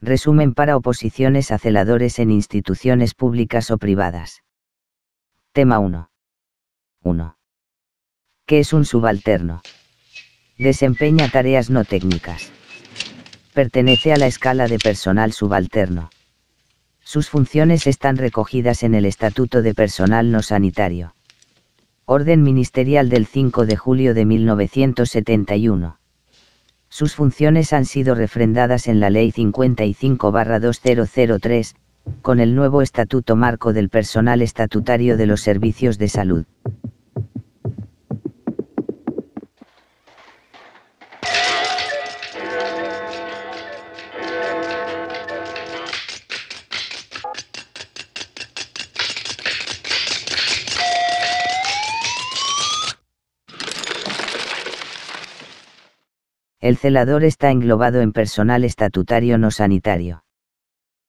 Resumen para oposiciones a celadores en instituciones públicas o privadas. Tema 1. 1. ¿Qué es un subalterno? Desempeña tareas no técnicas. Pertenece a la escala de personal subalterno. Sus funciones están recogidas en el Estatuto de Personal No Sanitario. Orden Ministerial del 5 de julio de 1971 sus funciones han sido refrendadas en la Ley 55-2003, con el nuevo Estatuto Marco del Personal Estatutario de los Servicios de Salud. El celador está englobado en personal estatutario no sanitario.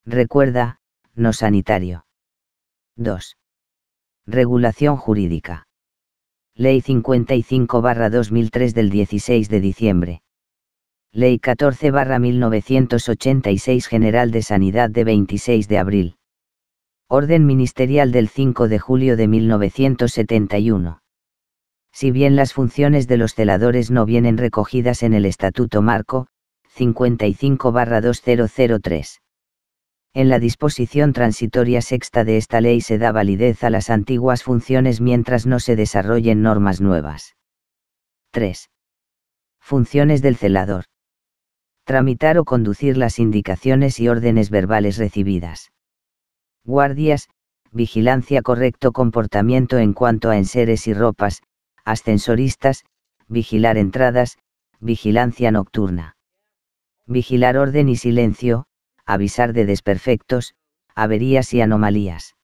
Recuerda, no sanitario. 2. Regulación jurídica. Ley 55-2003 del 16 de diciembre. Ley 14-1986 General de Sanidad de 26 de abril. Orden Ministerial del 5 de julio de 1971 si bien las funciones de los celadores no vienen recogidas en el Estatuto Marco, 55-2003. En la disposición transitoria sexta de esta ley se da validez a las antiguas funciones mientras no se desarrollen normas nuevas. 3. Funciones del celador. Tramitar o conducir las indicaciones y órdenes verbales recibidas. Guardias, vigilancia correcto comportamiento en cuanto a enseres y ropas, ascensoristas, vigilar entradas, vigilancia nocturna. Vigilar orden y silencio, avisar de desperfectos, averías y anomalías.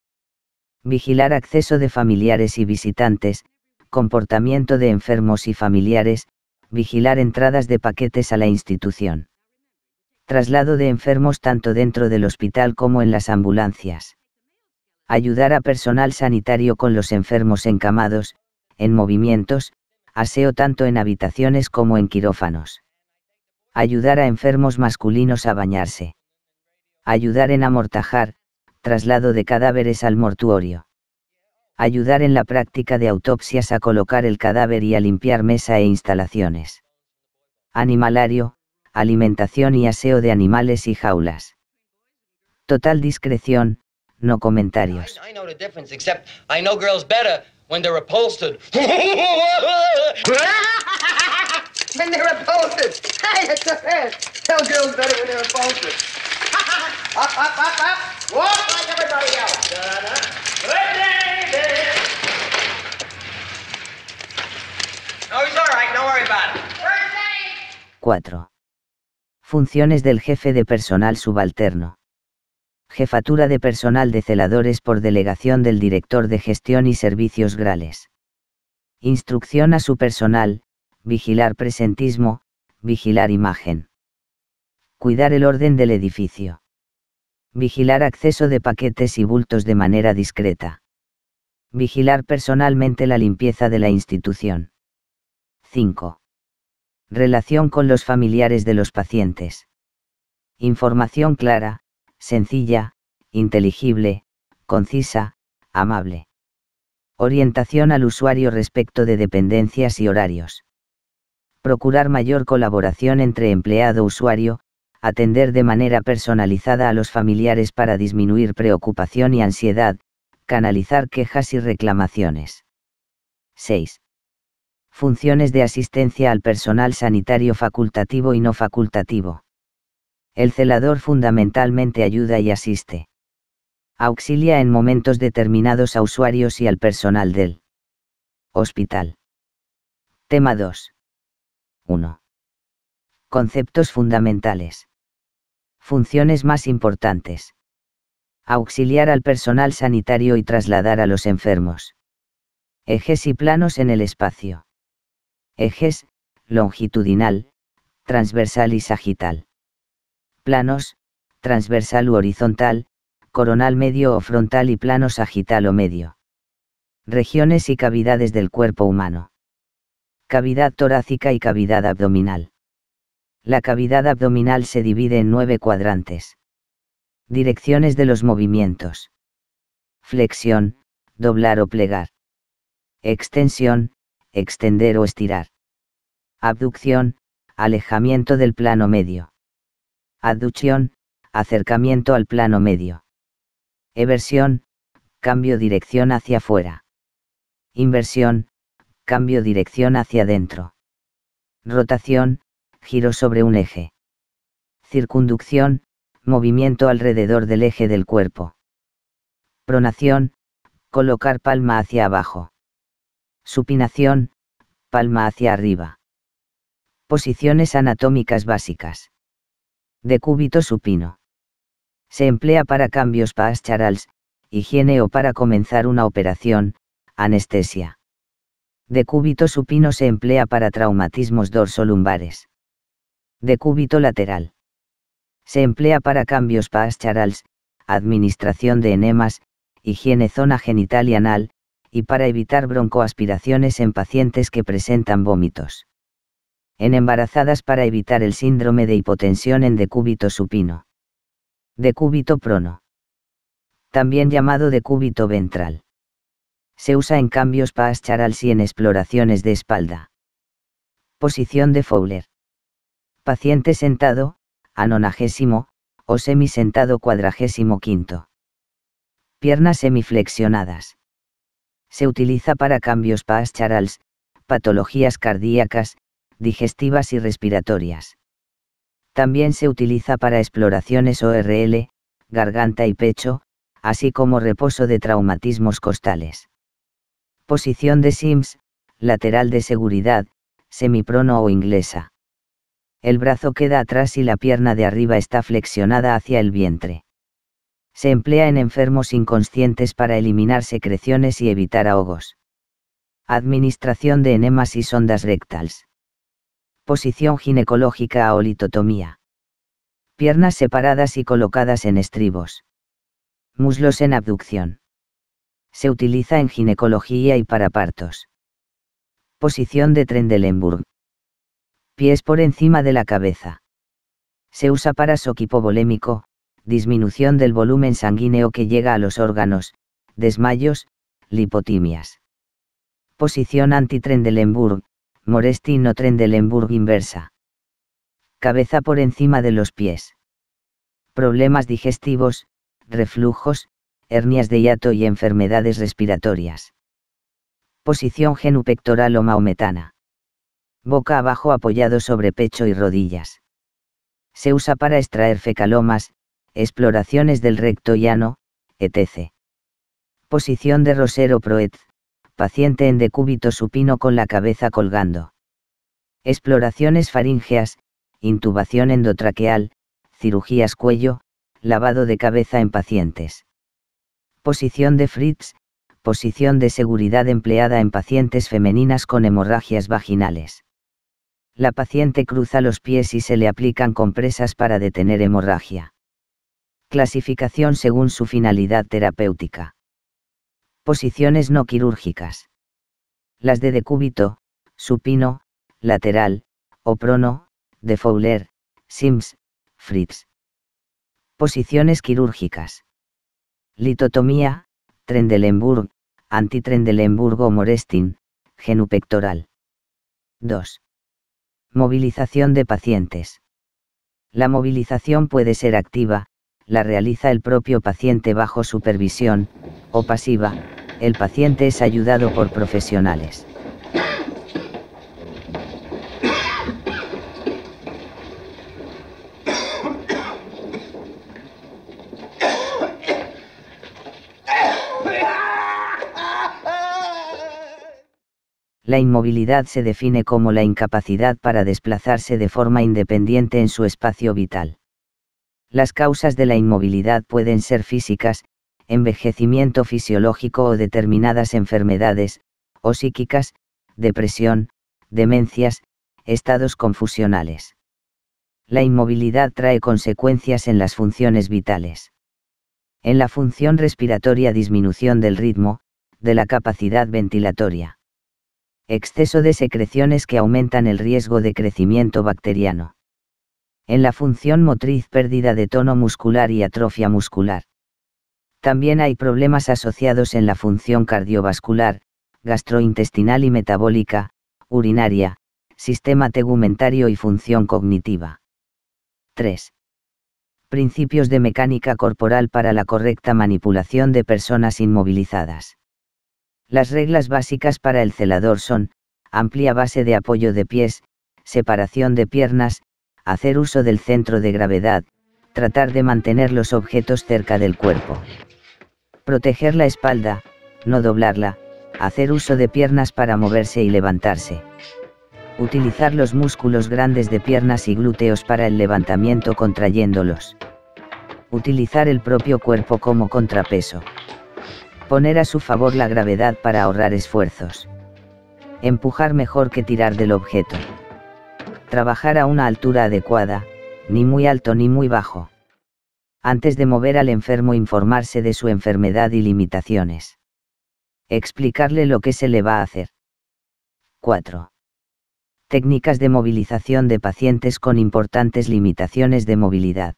Vigilar acceso de familiares y visitantes, comportamiento de enfermos y familiares, vigilar entradas de paquetes a la institución. Traslado de enfermos tanto dentro del hospital como en las ambulancias. Ayudar a personal sanitario con los enfermos encamados, en movimientos, aseo tanto en habitaciones como en quirófanos. Ayudar a enfermos masculinos a bañarse. Ayudar en amortajar, traslado de cadáveres al mortuorio. Ayudar en la práctica de autopsias a colocar el cadáver y a limpiar mesa e instalaciones. Animalario, alimentación y aseo de animales y jaulas. Total discreción, no comentarios when they're upholstered. when they're upholstered. Hey, that's a Tell girls better when they're upholstered. up, up, up, up. Walk like everybody else. Da, Good day, day. he's all right. Don't worry about it. Birthday. 4. Funciones del jefe de personal subalterno. Jefatura de Personal de Celadores por delegación del Director de Gestión y Servicios Grales. Instrucción a su personal, vigilar presentismo, vigilar imagen. Cuidar el orden del edificio. Vigilar acceso de paquetes y bultos de manera discreta. Vigilar personalmente la limpieza de la institución. 5. Relación con los familiares de los pacientes. Información clara, sencilla, inteligible, concisa, amable. Orientación al usuario respecto de dependencias y horarios. Procurar mayor colaboración entre empleado-usuario, atender de manera personalizada a los familiares para disminuir preocupación y ansiedad, canalizar quejas y reclamaciones. 6. Funciones de asistencia al personal sanitario facultativo y no facultativo. El celador fundamentalmente ayuda y asiste. Auxilia en momentos determinados a usuarios y al personal del hospital. Tema 2. 1. Conceptos fundamentales. Funciones más importantes. Auxiliar al personal sanitario y trasladar a los enfermos. Ejes y planos en el espacio. Ejes, longitudinal, transversal y sagital planos, transversal u horizontal, coronal medio o frontal y plano sagital o medio. Regiones y cavidades del cuerpo humano. Cavidad torácica y cavidad abdominal. La cavidad abdominal se divide en nueve cuadrantes. Direcciones de los movimientos. Flexión, doblar o plegar. Extensión, extender o estirar. Abducción, alejamiento del plano medio. Aducción, acercamiento al plano medio. Eversión, cambio dirección hacia afuera. Inversión, cambio dirección hacia adentro. Rotación, giro sobre un eje. Circunducción, movimiento alrededor del eje del cuerpo. Pronación, colocar palma hacia abajo. Supinación, palma hacia arriba. Posiciones anatómicas básicas de cúbito supino. Se emplea para cambios pascharals, higiene o para comenzar una operación, anestesia. De cúbito supino se emplea para traumatismos dorsolumbares. De cúbito lateral. Se emplea para cambios pascharals, administración de enemas, higiene zona genital y anal, y para evitar broncoaspiraciones en pacientes que presentan vómitos en embarazadas para evitar el síndrome de hipotensión en decúbito supino. Decúbito prono. También llamado decúbito ventral. Se usa en cambios pas charals y en exploraciones de espalda. Posición de Fowler. Paciente sentado, anonagésimo, o semisentado cuadragésimo quinto. Piernas semiflexionadas. Se utiliza para cambios pas charals, patologías cardíacas, digestivas y respiratorias. También se utiliza para exploraciones ORL, garganta y pecho, así como reposo de traumatismos costales. Posición de Sims, lateral de seguridad, semiprono o inglesa. El brazo queda atrás y la pierna de arriba está flexionada hacia el vientre. Se emplea en enfermos inconscientes para eliminar secreciones y evitar ahogos. Administración de enemas y sondas rectales. Posición ginecológica o litotomía. Piernas separadas y colocadas en estribos. Muslos en abducción. Se utiliza en ginecología y para partos. Posición de Trendelenburg. Pies por encima de la cabeza. Se usa para soquipovolémico, disminución del volumen sanguíneo que llega a los órganos, desmayos, lipotimias. Posición antitrendelenburg, Morestino tren Trendelenburg inversa. Cabeza por encima de los pies. Problemas digestivos, reflujos, hernias de hiato y enfermedades respiratorias. Posición genupectoral o maometana. Boca abajo apoyado sobre pecho y rodillas. Se usa para extraer fecalomas, exploraciones del recto llano, etc. Posición de Rosero Proet, paciente en decúbito supino con la cabeza colgando. Exploraciones faríngeas, intubación endotraqueal, cirugías cuello, lavado de cabeza en pacientes. Posición de Fritz, posición de seguridad empleada en pacientes femeninas con hemorragias vaginales. La paciente cruza los pies y se le aplican compresas para detener hemorragia. Clasificación según su finalidad terapéutica. Posiciones no quirúrgicas. Las de decúbito, supino, lateral, o prono, de Fowler, Sims, Fritz. Posiciones quirúrgicas. Litotomía, Trendelenburg, antitrendelenburg o Morestin, genupectoral. 2. Movilización de pacientes. La movilización puede ser activa, la realiza el propio paciente bajo supervisión, o pasiva, el paciente es ayudado por profesionales. La inmovilidad se define como la incapacidad para desplazarse de forma independiente en su espacio vital. Las causas de la inmovilidad pueden ser físicas, envejecimiento fisiológico o determinadas enfermedades, o psíquicas, depresión, demencias, estados confusionales. La inmovilidad trae consecuencias en las funciones vitales. En la función respiratoria disminución del ritmo, de la capacidad ventilatoria. Exceso de secreciones que aumentan el riesgo de crecimiento bacteriano. En la función motriz pérdida de tono muscular y atrofia muscular. También hay problemas asociados en la función cardiovascular, gastrointestinal y metabólica, urinaria, sistema tegumentario y función cognitiva. 3. Principios de mecánica corporal para la correcta manipulación de personas inmovilizadas. Las reglas básicas para el celador son, amplia base de apoyo de pies, separación de piernas, hacer uso del centro de gravedad, tratar de mantener los objetos cerca del cuerpo. Proteger la espalda, no doblarla, hacer uso de piernas para moverse y levantarse. Utilizar los músculos grandes de piernas y glúteos para el levantamiento contrayéndolos. Utilizar el propio cuerpo como contrapeso. Poner a su favor la gravedad para ahorrar esfuerzos. Empujar mejor que tirar del objeto. Trabajar a una altura adecuada, ni muy alto ni muy bajo antes de mover al enfermo informarse de su enfermedad y limitaciones. Explicarle lo que se le va a hacer. 4. Técnicas de movilización de pacientes con importantes limitaciones de movilidad.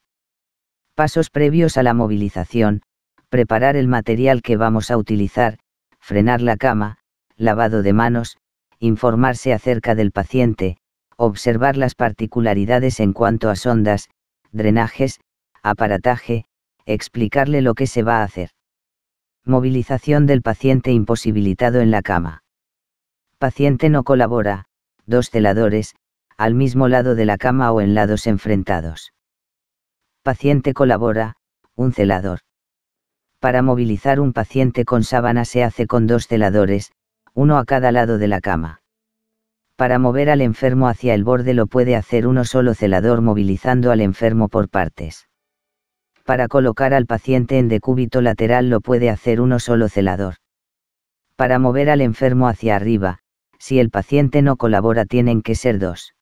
Pasos previos a la movilización, preparar el material que vamos a utilizar, frenar la cama, lavado de manos, informarse acerca del paciente, observar las particularidades en cuanto a sondas, drenajes, aparataje, explicarle lo que se va a hacer. Movilización del paciente imposibilitado en la cama. Paciente no colabora, dos celadores, al mismo lado de la cama o en lados enfrentados. Paciente colabora, un celador. Para movilizar un paciente con sábana se hace con dos celadores, uno a cada lado de la cama. Para mover al enfermo hacia el borde lo puede hacer uno solo celador movilizando al enfermo por partes. Para colocar al paciente en decúbito lateral lo puede hacer uno solo celador. Para mover al enfermo hacia arriba, si el paciente no colabora tienen que ser dos.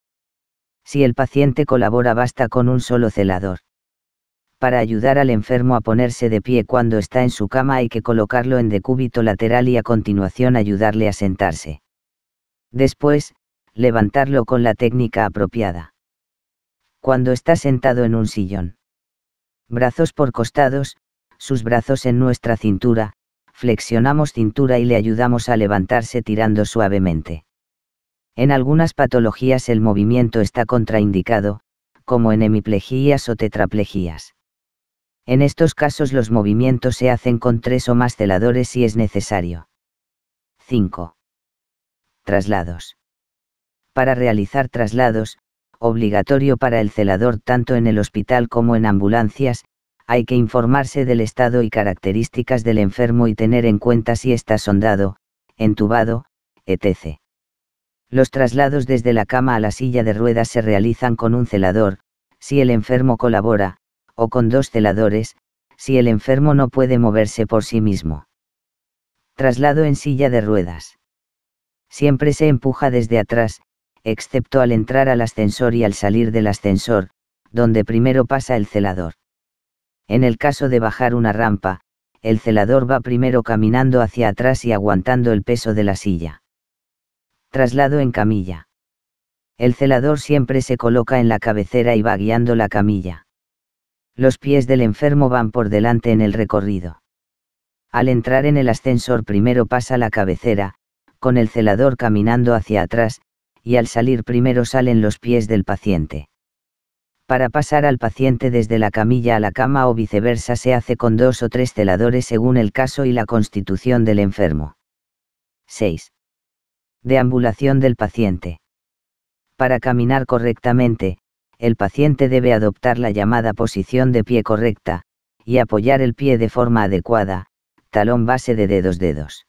Si el paciente colabora basta con un solo celador. Para ayudar al enfermo a ponerse de pie cuando está en su cama hay que colocarlo en decúbito lateral y a continuación ayudarle a sentarse. Después, levantarlo con la técnica apropiada. Cuando está sentado en un sillón brazos por costados, sus brazos en nuestra cintura, flexionamos cintura y le ayudamos a levantarse tirando suavemente. En algunas patologías el movimiento está contraindicado, como en hemiplegías o tetraplegías. En estos casos los movimientos se hacen con tres o más celadores si es necesario. 5. Traslados. Para realizar traslados, obligatorio para el celador tanto en el hospital como en ambulancias, hay que informarse del estado y características del enfermo y tener en cuenta si está sondado, entubado, etc. Los traslados desde la cama a la silla de ruedas se realizan con un celador, si el enfermo colabora, o con dos celadores, si el enfermo no puede moverse por sí mismo. Traslado en silla de ruedas. Siempre se empuja desde atrás, excepto al entrar al ascensor y al salir del ascensor, donde primero pasa el celador. En el caso de bajar una rampa, el celador va primero caminando hacia atrás y aguantando el peso de la silla. Traslado en camilla. El celador siempre se coloca en la cabecera y va guiando la camilla. Los pies del enfermo van por delante en el recorrido. Al entrar en el ascensor primero pasa la cabecera, con el celador caminando hacia atrás, y al salir primero salen los pies del paciente. Para pasar al paciente desde la camilla a la cama o viceversa se hace con dos o tres celadores según el caso y la constitución del enfermo. 6. Deambulación del paciente. Para caminar correctamente, el paciente debe adoptar la llamada posición de pie correcta, y apoyar el pie de forma adecuada, talón base de dedos dedos.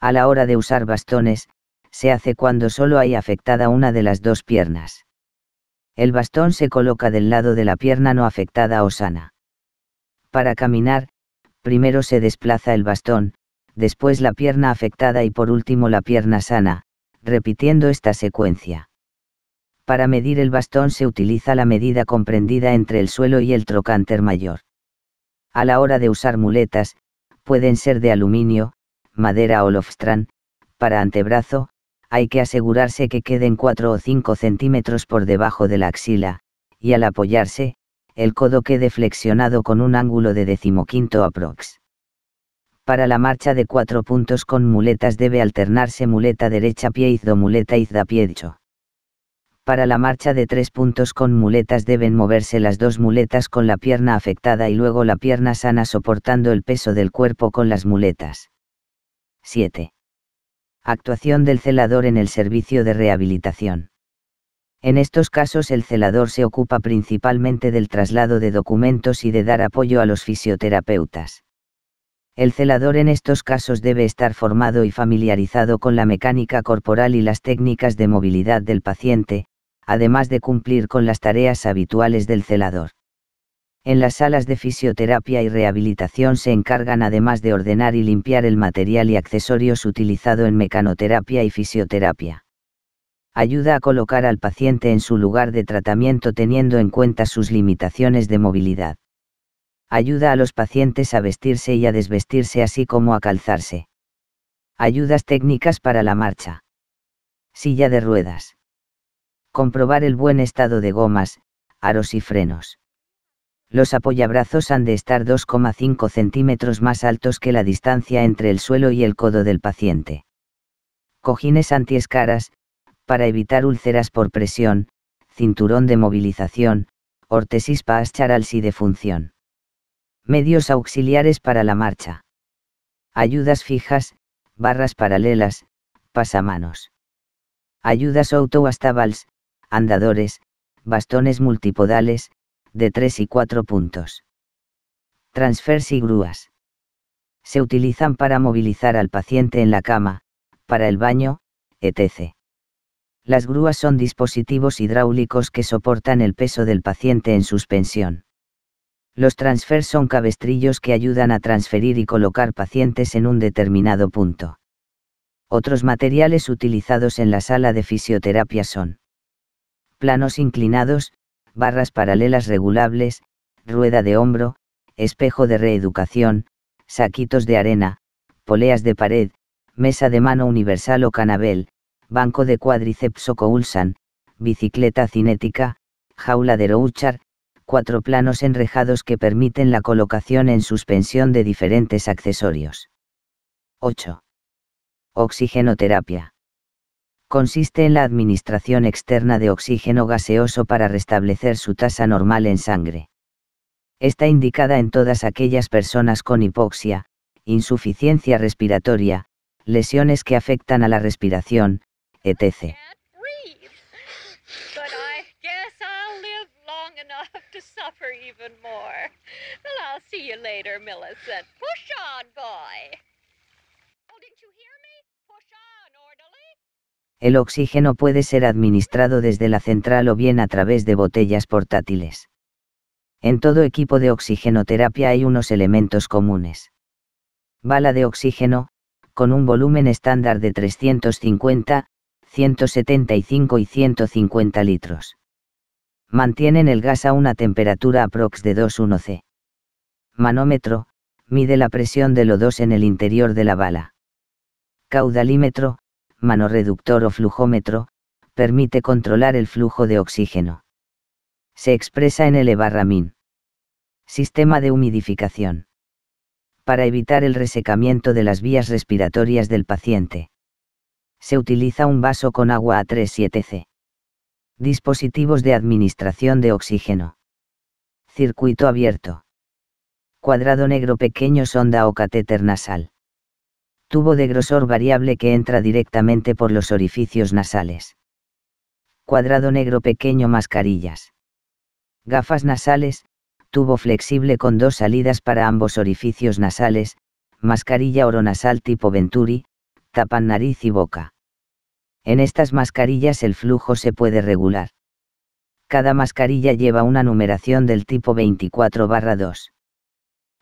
A la hora de usar bastones, se hace cuando solo hay afectada una de las dos piernas. El bastón se coloca del lado de la pierna no afectada o sana. Para caminar, primero se desplaza el bastón, después la pierna afectada y por último la pierna sana, repitiendo esta secuencia. Para medir el bastón se utiliza la medida comprendida entre el suelo y el trocánter mayor. A la hora de usar muletas, pueden ser de aluminio, madera o lofstran, para antebrazo, hay que asegurarse que queden 4 o 5 centímetros por debajo de la axila, y al apoyarse, el codo quede flexionado con un ángulo de decimoquinto aprox. Para la marcha de cuatro puntos con muletas debe alternarse muleta derecha pie izdo muleta izda pie derecho. Para la marcha de tres puntos con muletas deben moverse las dos muletas con la pierna afectada y luego la pierna sana soportando el peso del cuerpo con las muletas. 7. Actuación del celador en el servicio de rehabilitación. En estos casos el celador se ocupa principalmente del traslado de documentos y de dar apoyo a los fisioterapeutas. El celador en estos casos debe estar formado y familiarizado con la mecánica corporal y las técnicas de movilidad del paciente, además de cumplir con las tareas habituales del celador. En las salas de fisioterapia y rehabilitación se encargan además de ordenar y limpiar el material y accesorios utilizado en mecanoterapia y fisioterapia. Ayuda a colocar al paciente en su lugar de tratamiento teniendo en cuenta sus limitaciones de movilidad. Ayuda a los pacientes a vestirse y a desvestirse así como a calzarse. Ayudas técnicas para la marcha. Silla de ruedas. Comprobar el buen estado de gomas, aros y frenos los apoyabrazos han de estar 2,5 centímetros más altos que la distancia entre el suelo y el codo del paciente. Cojines antiescaras, para evitar úlceras por presión, cinturón de movilización, ortesis paas y de función. Medios auxiliares para la marcha. Ayudas fijas, barras paralelas, pasamanos. Ayudas auto andadores, bastones multipodales, de 3 y 4 puntos. Transfers y grúas. Se utilizan para movilizar al paciente en la cama, para el baño, etc. Las grúas son dispositivos hidráulicos que soportan el peso del paciente en suspensión. Los transfers son cabestrillos que ayudan a transferir y colocar pacientes en un determinado punto. Otros materiales utilizados en la sala de fisioterapia son planos inclinados, barras paralelas regulables, rueda de hombro, espejo de reeducación, saquitos de arena, poleas de pared, mesa de mano universal o canabel, banco de cuádriceps o coulsan, bicicleta cinética, jaula de Rouchard, cuatro planos enrejados que permiten la colocación en suspensión de diferentes accesorios. 8. Oxigenoterapia consiste en la administración externa de oxígeno gaseoso para restablecer su tasa normal en sangre. Está indicada en todas aquellas personas con hipoxia, insuficiencia respiratoria, lesiones que afectan a la respiración, etc. El oxígeno puede ser administrado desde la central o bien a través de botellas portátiles. En todo equipo de oxigenoterapia hay unos elementos comunes. Bala de oxígeno, con un volumen estándar de 350, 175 y 150 litros. Mantienen el gas a una temperatura aprox de 2,1 C. Manómetro, mide la presión de los dos en el interior de la bala. Caudalímetro, manorreductor o flujómetro, permite controlar el flujo de oxígeno. Se expresa en el ebarramín. Sistema de humidificación. Para evitar el resecamiento de las vías respiratorias del paciente. Se utiliza un vaso con agua A37C. Dispositivos de administración de oxígeno. Circuito abierto. Cuadrado negro pequeño sonda o catéter nasal Tubo de grosor variable que entra directamente por los orificios nasales. Cuadrado negro pequeño mascarillas. Gafas nasales, tubo flexible con dos salidas para ambos orificios nasales, mascarilla oronasal tipo Venturi, tapan nariz y boca. En estas mascarillas el flujo se puede regular. Cada mascarilla lleva una numeración del tipo 24-2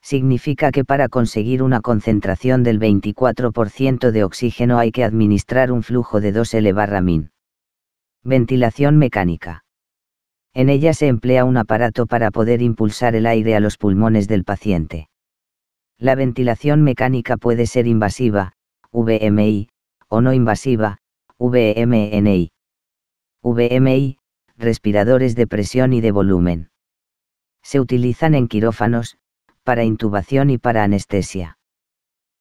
significa que para conseguir una concentración del 24% de oxígeno hay que administrar un flujo de 2 L Ventilación mecánica. En ella se emplea un aparato para poder impulsar el aire a los pulmones del paciente. La ventilación mecánica puede ser invasiva, VMI, o no invasiva, VMNI. VMI, respiradores de presión y de volumen. Se utilizan en quirófanos, para intubación y para anestesia.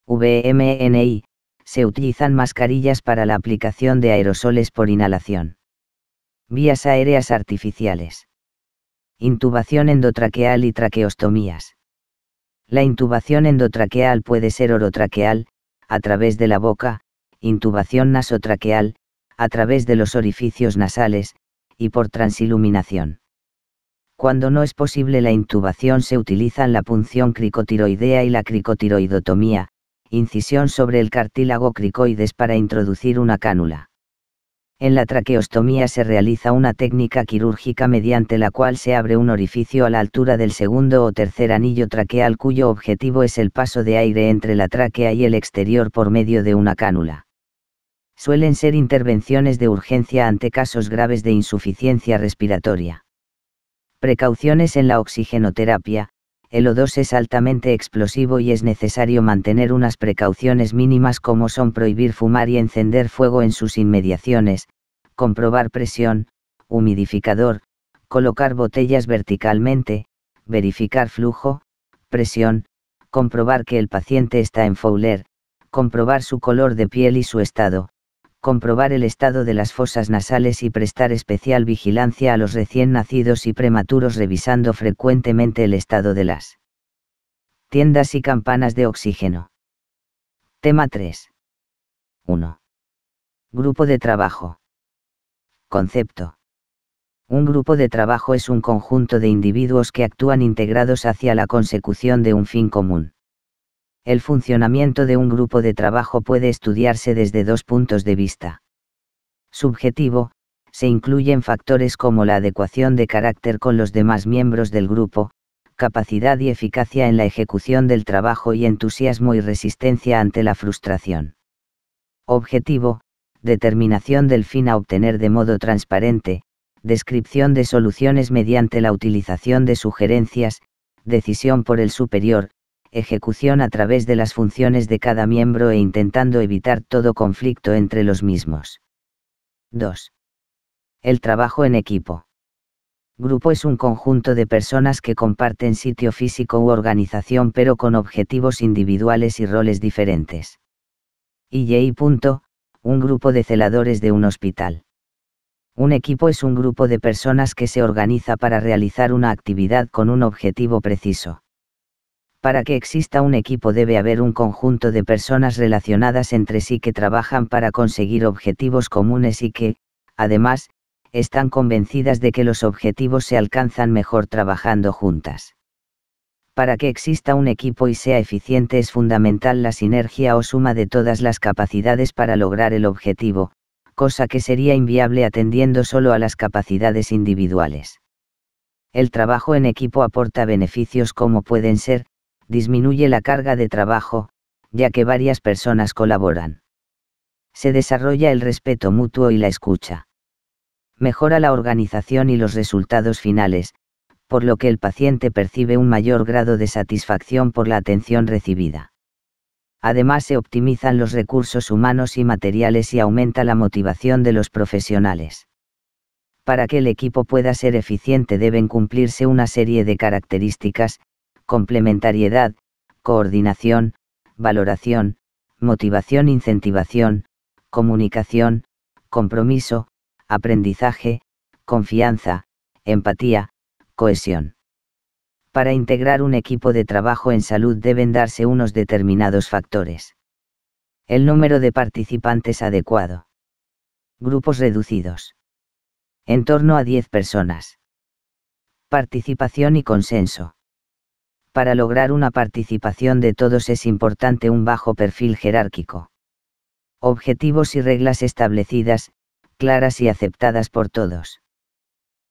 VMNI, se utilizan mascarillas para la aplicación de aerosoles por inhalación. Vías aéreas artificiales. Intubación endotraqueal y traqueostomías. La intubación endotraqueal puede ser orotraqueal, a través de la boca, intubación nasotraqueal, a través de los orificios nasales, y por transiluminación. Cuando no es posible la intubación se utilizan la punción cricotiroidea y la cricotiroidotomía, incisión sobre el cartílago cricoides para introducir una cánula. En la traqueostomía se realiza una técnica quirúrgica mediante la cual se abre un orificio a la altura del segundo o tercer anillo traqueal cuyo objetivo es el paso de aire entre la tráquea y el exterior por medio de una cánula suelen ser intervenciones de urgencia ante casos graves de insuficiencia respiratoria. Precauciones en la oxigenoterapia. El O2 es altamente explosivo y es necesario mantener unas precauciones mínimas como son prohibir fumar y encender fuego en sus inmediaciones, comprobar presión, humidificador, colocar botellas verticalmente, verificar flujo, presión, comprobar que el paciente está en Fowler, comprobar su color de piel y su estado, comprobar el estado de las fosas nasales y prestar especial vigilancia a los recién nacidos y prematuros revisando frecuentemente el estado de las tiendas y campanas de oxígeno. Tema 3. 1. Grupo de trabajo. Concepto. Un grupo de trabajo es un conjunto de individuos que actúan integrados hacia la consecución de un fin común. El funcionamiento de un grupo de trabajo puede estudiarse desde dos puntos de vista. Subjetivo, se incluyen factores como la adecuación de carácter con los demás miembros del grupo, capacidad y eficacia en la ejecución del trabajo y entusiasmo y resistencia ante la frustración. Objetivo, determinación del fin a obtener de modo transparente, descripción de soluciones mediante la utilización de sugerencias, decisión por el superior, ejecución a través de las funciones de cada miembro e intentando evitar todo conflicto entre los mismos. 2. El trabajo en equipo. Grupo es un conjunto de personas que comparten sitio físico u organización pero con objetivos individuales y roles diferentes. IJ. Un grupo de celadores de un hospital. Un equipo es un grupo de personas que se organiza para realizar una actividad con un objetivo preciso. Para que exista un equipo debe haber un conjunto de personas relacionadas entre sí que trabajan para conseguir objetivos comunes y que, además, están convencidas de que los objetivos se alcanzan mejor trabajando juntas. Para que exista un equipo y sea eficiente es fundamental la sinergia o suma de todas las capacidades para lograr el objetivo, cosa que sería inviable atendiendo solo a las capacidades individuales. El trabajo en equipo aporta beneficios como pueden ser, disminuye la carga de trabajo, ya que varias personas colaboran. Se desarrolla el respeto mutuo y la escucha. Mejora la organización y los resultados finales, por lo que el paciente percibe un mayor grado de satisfacción por la atención recibida. Además se optimizan los recursos humanos y materiales y aumenta la motivación de los profesionales. Para que el equipo pueda ser eficiente deben cumplirse una serie de características, complementariedad, coordinación, valoración, motivación, incentivación, comunicación, compromiso, aprendizaje, confianza, empatía, cohesión. Para integrar un equipo de trabajo en salud deben darse unos determinados factores. El número de participantes adecuado. Grupos reducidos. En torno a 10 personas. Participación y consenso para lograr una participación de todos es importante un bajo perfil jerárquico. Objetivos y reglas establecidas, claras y aceptadas por todos.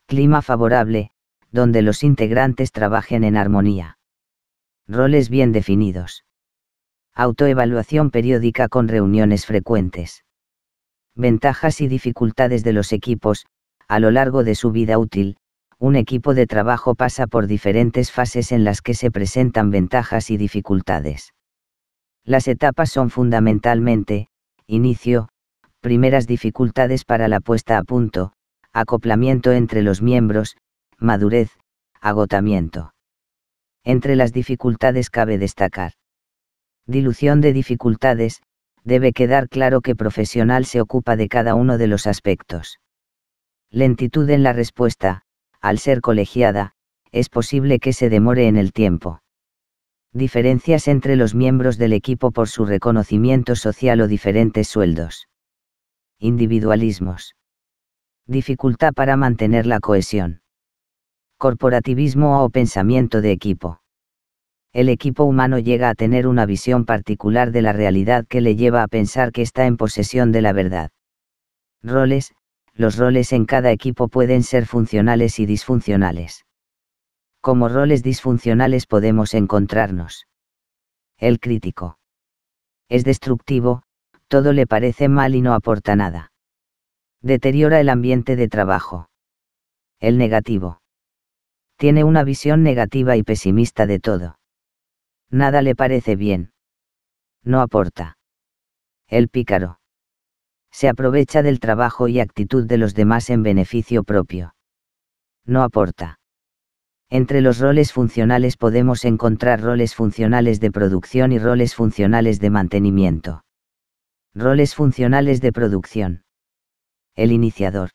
Clima favorable, donde los integrantes trabajen en armonía. Roles bien definidos. Autoevaluación periódica con reuniones frecuentes. Ventajas y dificultades de los equipos, a lo largo de su vida útil, un equipo de trabajo pasa por diferentes fases en las que se presentan ventajas y dificultades. Las etapas son fundamentalmente, inicio, primeras dificultades para la puesta a punto, acoplamiento entre los miembros, madurez, agotamiento. Entre las dificultades cabe destacar. Dilución de dificultades, debe quedar claro que profesional se ocupa de cada uno de los aspectos. Lentitud en la respuesta, al ser colegiada, es posible que se demore en el tiempo. Diferencias entre los miembros del equipo por su reconocimiento social o diferentes sueldos. Individualismos. Dificultad para mantener la cohesión. Corporativismo o pensamiento de equipo. El equipo humano llega a tener una visión particular de la realidad que le lleva a pensar que está en posesión de la verdad. Roles, los roles en cada equipo pueden ser funcionales y disfuncionales. Como roles disfuncionales podemos encontrarnos. El crítico. Es destructivo, todo le parece mal y no aporta nada. Deteriora el ambiente de trabajo. El negativo. Tiene una visión negativa y pesimista de todo. Nada le parece bien. No aporta. El pícaro se aprovecha del trabajo y actitud de los demás en beneficio propio. No aporta. Entre los roles funcionales podemos encontrar roles funcionales de producción y roles funcionales de mantenimiento. Roles funcionales de producción. El iniciador.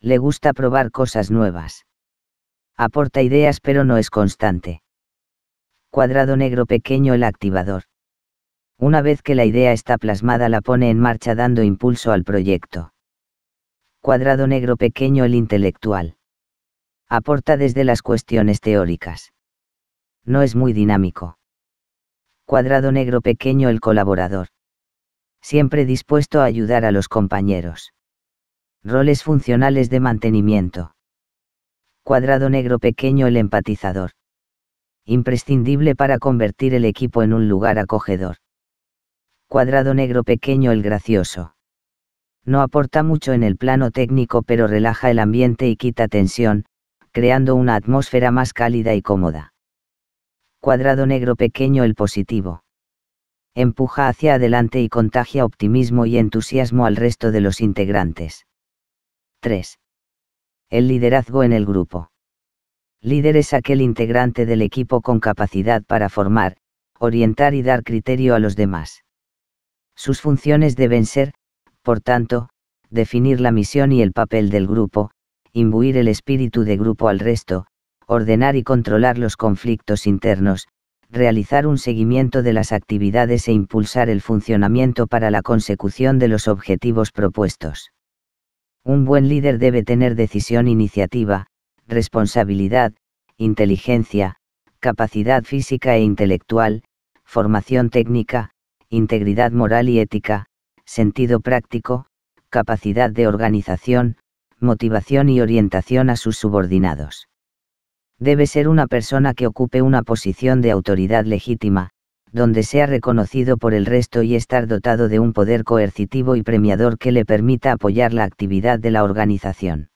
Le gusta probar cosas nuevas. Aporta ideas pero no es constante. Cuadrado negro pequeño el activador. Una vez que la idea está plasmada la pone en marcha dando impulso al proyecto. Cuadrado negro pequeño el intelectual. Aporta desde las cuestiones teóricas. No es muy dinámico. Cuadrado negro pequeño el colaborador. Siempre dispuesto a ayudar a los compañeros. Roles funcionales de mantenimiento. Cuadrado negro pequeño el empatizador. Imprescindible para convertir el equipo en un lugar acogedor cuadrado negro pequeño el gracioso. No aporta mucho en el plano técnico pero relaja el ambiente y quita tensión, creando una atmósfera más cálida y cómoda. Cuadrado negro pequeño el positivo. Empuja hacia adelante y contagia optimismo y entusiasmo al resto de los integrantes. 3. El liderazgo en el grupo. Líder es aquel integrante del equipo con capacidad para formar, orientar y dar criterio a los demás. Sus funciones deben ser, por tanto, definir la misión y el papel del grupo, imbuir el espíritu de grupo al resto, ordenar y controlar los conflictos internos, realizar un seguimiento de las actividades e impulsar el funcionamiento para la consecución de los objetivos propuestos. Un buen líder debe tener decisión, iniciativa, responsabilidad, inteligencia, capacidad física e intelectual, formación técnica, integridad moral y ética, sentido práctico, capacidad de organización, motivación y orientación a sus subordinados. Debe ser una persona que ocupe una posición de autoridad legítima, donde sea reconocido por el resto y estar dotado de un poder coercitivo y premiador que le permita apoyar la actividad de la organización.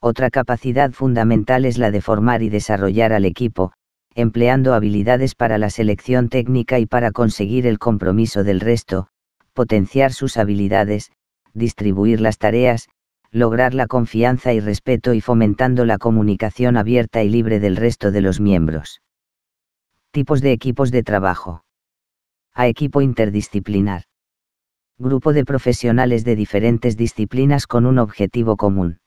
Otra capacidad fundamental es la de formar y desarrollar al equipo, empleando habilidades para la selección técnica y para conseguir el compromiso del resto, potenciar sus habilidades, distribuir las tareas, lograr la confianza y respeto y fomentando la comunicación abierta y libre del resto de los miembros. Tipos de equipos de trabajo. A equipo interdisciplinar. Grupo de profesionales de diferentes disciplinas con un objetivo común.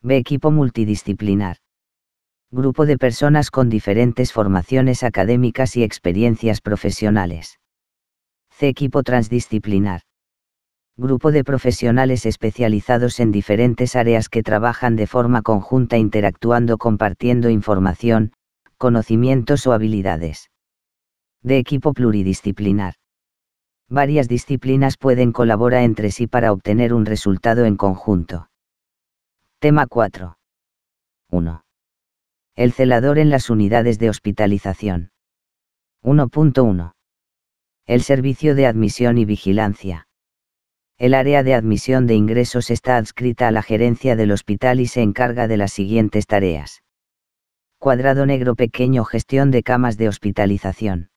B equipo multidisciplinar grupo de personas con diferentes formaciones académicas y experiencias profesionales. C. Equipo transdisciplinar. Grupo de profesionales especializados en diferentes áreas que trabajan de forma conjunta interactuando compartiendo información, conocimientos o habilidades. De equipo pluridisciplinar. Varias disciplinas pueden colaborar entre sí para obtener un resultado en conjunto. Tema 4. 1 el celador en las unidades de hospitalización. 1.1. El servicio de admisión y vigilancia. El área de admisión de ingresos está adscrita a la gerencia del hospital y se encarga de las siguientes tareas. Cuadrado negro pequeño gestión de camas de hospitalización.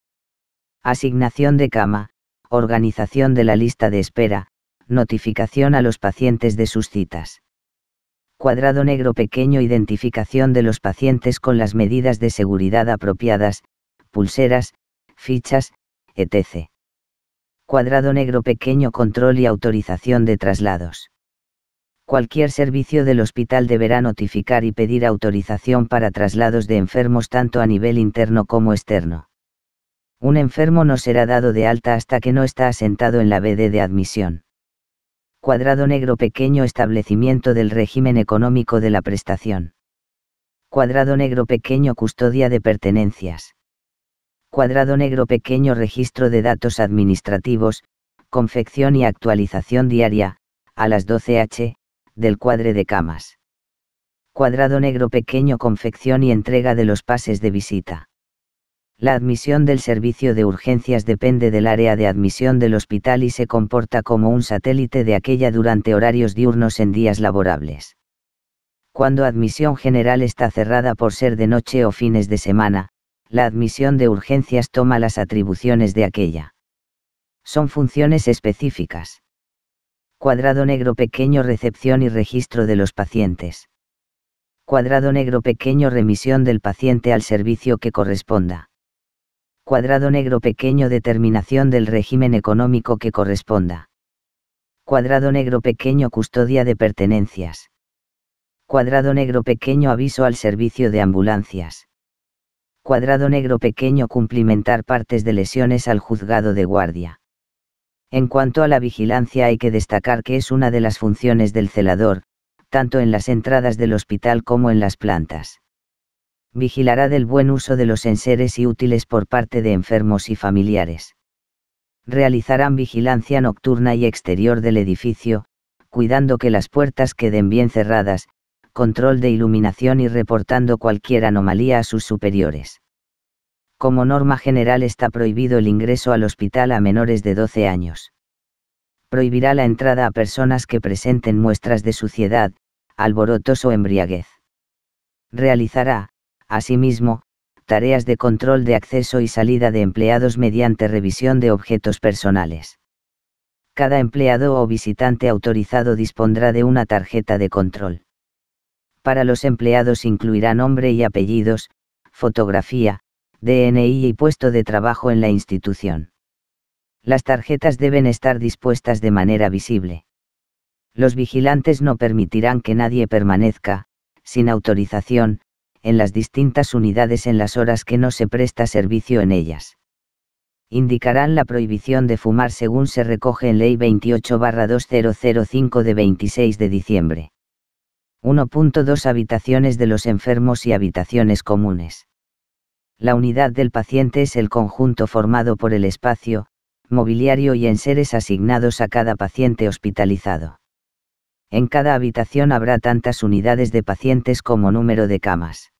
Asignación de cama, organización de la lista de espera, notificación a los pacientes de sus citas. Cuadrado negro pequeño Identificación de los pacientes con las medidas de seguridad apropiadas, pulseras, fichas, etc. Cuadrado negro pequeño Control y autorización de traslados. Cualquier servicio del hospital deberá notificar y pedir autorización para traslados de enfermos tanto a nivel interno como externo. Un enfermo no será dado de alta hasta que no está asentado en la BD de admisión. Cuadrado negro pequeño establecimiento del régimen económico de la prestación. Cuadrado negro pequeño custodia de pertenencias. Cuadrado negro pequeño registro de datos administrativos, confección y actualización diaria, a las 12 h, del cuadre de camas. Cuadrado negro pequeño confección y entrega de los pases de visita. La admisión del servicio de urgencias depende del área de admisión del hospital y se comporta como un satélite de aquella durante horarios diurnos en días laborables. Cuando admisión general está cerrada por ser de noche o fines de semana, la admisión de urgencias toma las atribuciones de aquella. Son funciones específicas. Cuadrado negro pequeño recepción y registro de los pacientes. Cuadrado negro pequeño remisión del paciente al servicio que corresponda Cuadrado negro pequeño determinación del régimen económico que corresponda. Cuadrado negro pequeño custodia de pertenencias. Cuadrado negro pequeño aviso al servicio de ambulancias. Cuadrado negro pequeño cumplimentar partes de lesiones al juzgado de guardia. En cuanto a la vigilancia hay que destacar que es una de las funciones del celador, tanto en las entradas del hospital como en las plantas vigilará del buen uso de los enseres y útiles por parte de enfermos y familiares. Realizarán vigilancia nocturna y exterior del edificio, cuidando que las puertas queden bien cerradas, control de iluminación y reportando cualquier anomalía a sus superiores. Como norma general está prohibido el ingreso al hospital a menores de 12 años. Prohibirá la entrada a personas que presenten muestras de suciedad, alborotos o embriaguez. Realizará, Asimismo, tareas de control de acceso y salida de empleados mediante revisión de objetos personales. Cada empleado o visitante autorizado dispondrá de una tarjeta de control. Para los empleados incluirá nombre y apellidos, fotografía, DNI y puesto de trabajo en la institución. Las tarjetas deben estar dispuestas de manera visible. Los vigilantes no permitirán que nadie permanezca, sin autorización, en las distintas unidades en las horas que no se presta servicio en ellas. Indicarán la prohibición de fumar según se recoge en Ley 28-2005 de 26 de diciembre. 1.2 Habitaciones de los enfermos y habitaciones comunes. La unidad del paciente es el conjunto formado por el espacio, mobiliario y enseres asignados a cada paciente hospitalizado. En cada habitación habrá tantas unidades de pacientes como número de camas.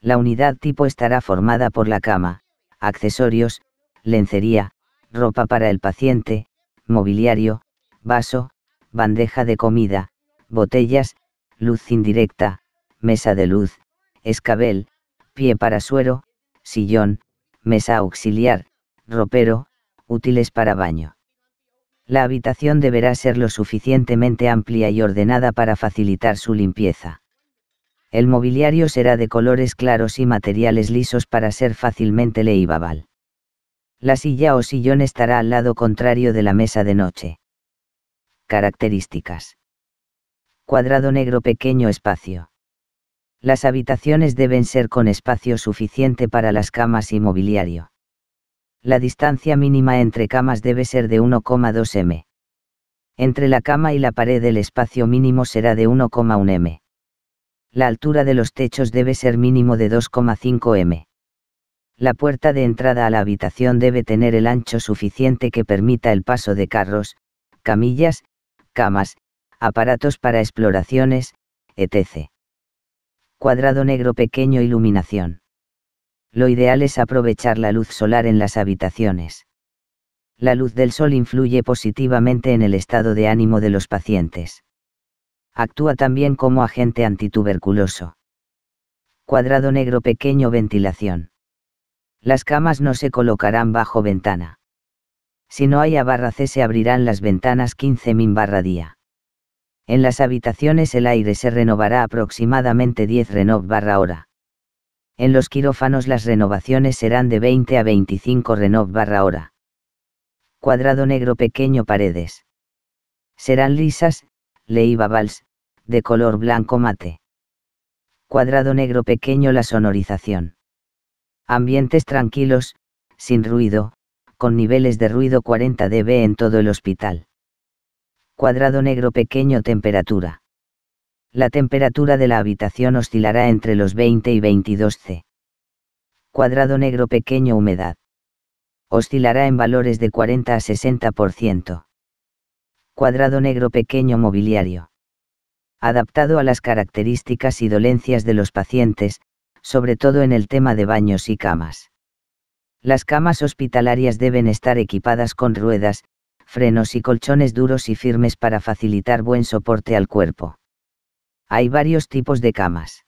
La unidad tipo estará formada por la cama, accesorios, lencería, ropa para el paciente, mobiliario, vaso, bandeja de comida, botellas, luz indirecta, mesa de luz, escabel, pie para suero, sillón, mesa auxiliar, ropero, útiles para baño la habitación deberá ser lo suficientemente amplia y ordenada para facilitar su limpieza. El mobiliario será de colores claros y materiales lisos para ser fácilmente leíbabal. La silla o sillón estará al lado contrario de la mesa de noche. Características. Cuadrado negro pequeño espacio. Las habitaciones deben ser con espacio suficiente para las camas y mobiliario la distancia mínima entre camas debe ser de 1,2 m. Entre la cama y la pared el espacio mínimo será de 1,1 m. La altura de los techos debe ser mínimo de 2,5 m. La puerta de entrada a la habitación debe tener el ancho suficiente que permita el paso de carros, camillas, camas, aparatos para exploraciones, etc. Cuadrado negro pequeño iluminación. Lo ideal es aprovechar la luz solar en las habitaciones. La luz del sol influye positivamente en el estado de ánimo de los pacientes. Actúa también como agente antituberculoso. Cuadrado negro pequeño ventilación. Las camas no se colocarán bajo ventana. Si no hay a barra C se abrirán las ventanas 15 min barra día. En las habitaciones el aire se renovará aproximadamente 10 renov barra hora. En los quirófanos las renovaciones serán de 20 a 25 renov barra hora. Cuadrado negro pequeño paredes. Serán lisas, leí vals, de color blanco mate. Cuadrado negro pequeño la sonorización. Ambientes tranquilos, sin ruido, con niveles de ruido 40 dB en todo el hospital. Cuadrado negro pequeño temperatura la temperatura de la habitación oscilará entre los 20 y 22 C. Cuadrado negro pequeño humedad. Oscilará en valores de 40 a 60%. Cuadrado negro pequeño mobiliario. Adaptado a las características y dolencias de los pacientes, sobre todo en el tema de baños y camas. Las camas hospitalarias deben estar equipadas con ruedas, frenos y colchones duros y firmes para facilitar buen soporte al cuerpo hay varios tipos de camas.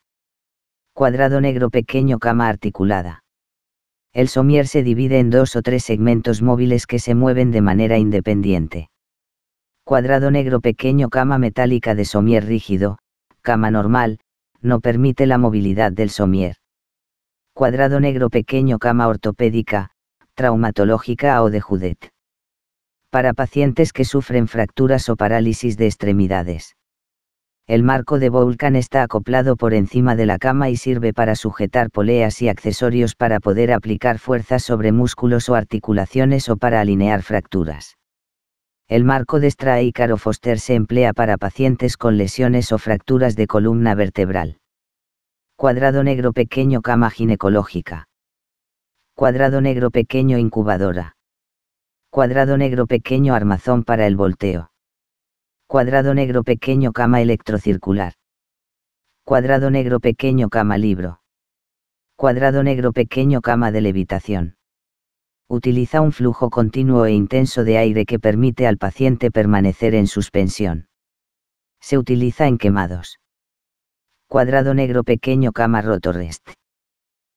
Cuadrado negro pequeño cama articulada. El somier se divide en dos o tres segmentos móviles que se mueven de manera independiente. Cuadrado negro pequeño cama metálica de somier rígido, cama normal, no permite la movilidad del somier. Cuadrado negro pequeño cama ortopédica, traumatológica o de judet. Para pacientes que sufren fracturas o parálisis de extremidades. El marco de Vulcan está acoplado por encima de la cama y sirve para sujetar poleas y accesorios para poder aplicar fuerzas sobre músculos o articulaciones o para alinear fracturas. El marco de o Foster se emplea para pacientes con lesiones o fracturas de columna vertebral. Cuadrado negro pequeño cama ginecológica. Cuadrado negro pequeño incubadora. Cuadrado negro pequeño armazón para el volteo cuadrado negro pequeño cama electrocircular. Cuadrado negro pequeño cama libro. Cuadrado negro pequeño cama de levitación. Utiliza un flujo continuo e intenso de aire que permite al paciente permanecer en suspensión. Se utiliza en quemados. Cuadrado negro pequeño cama rotorrest.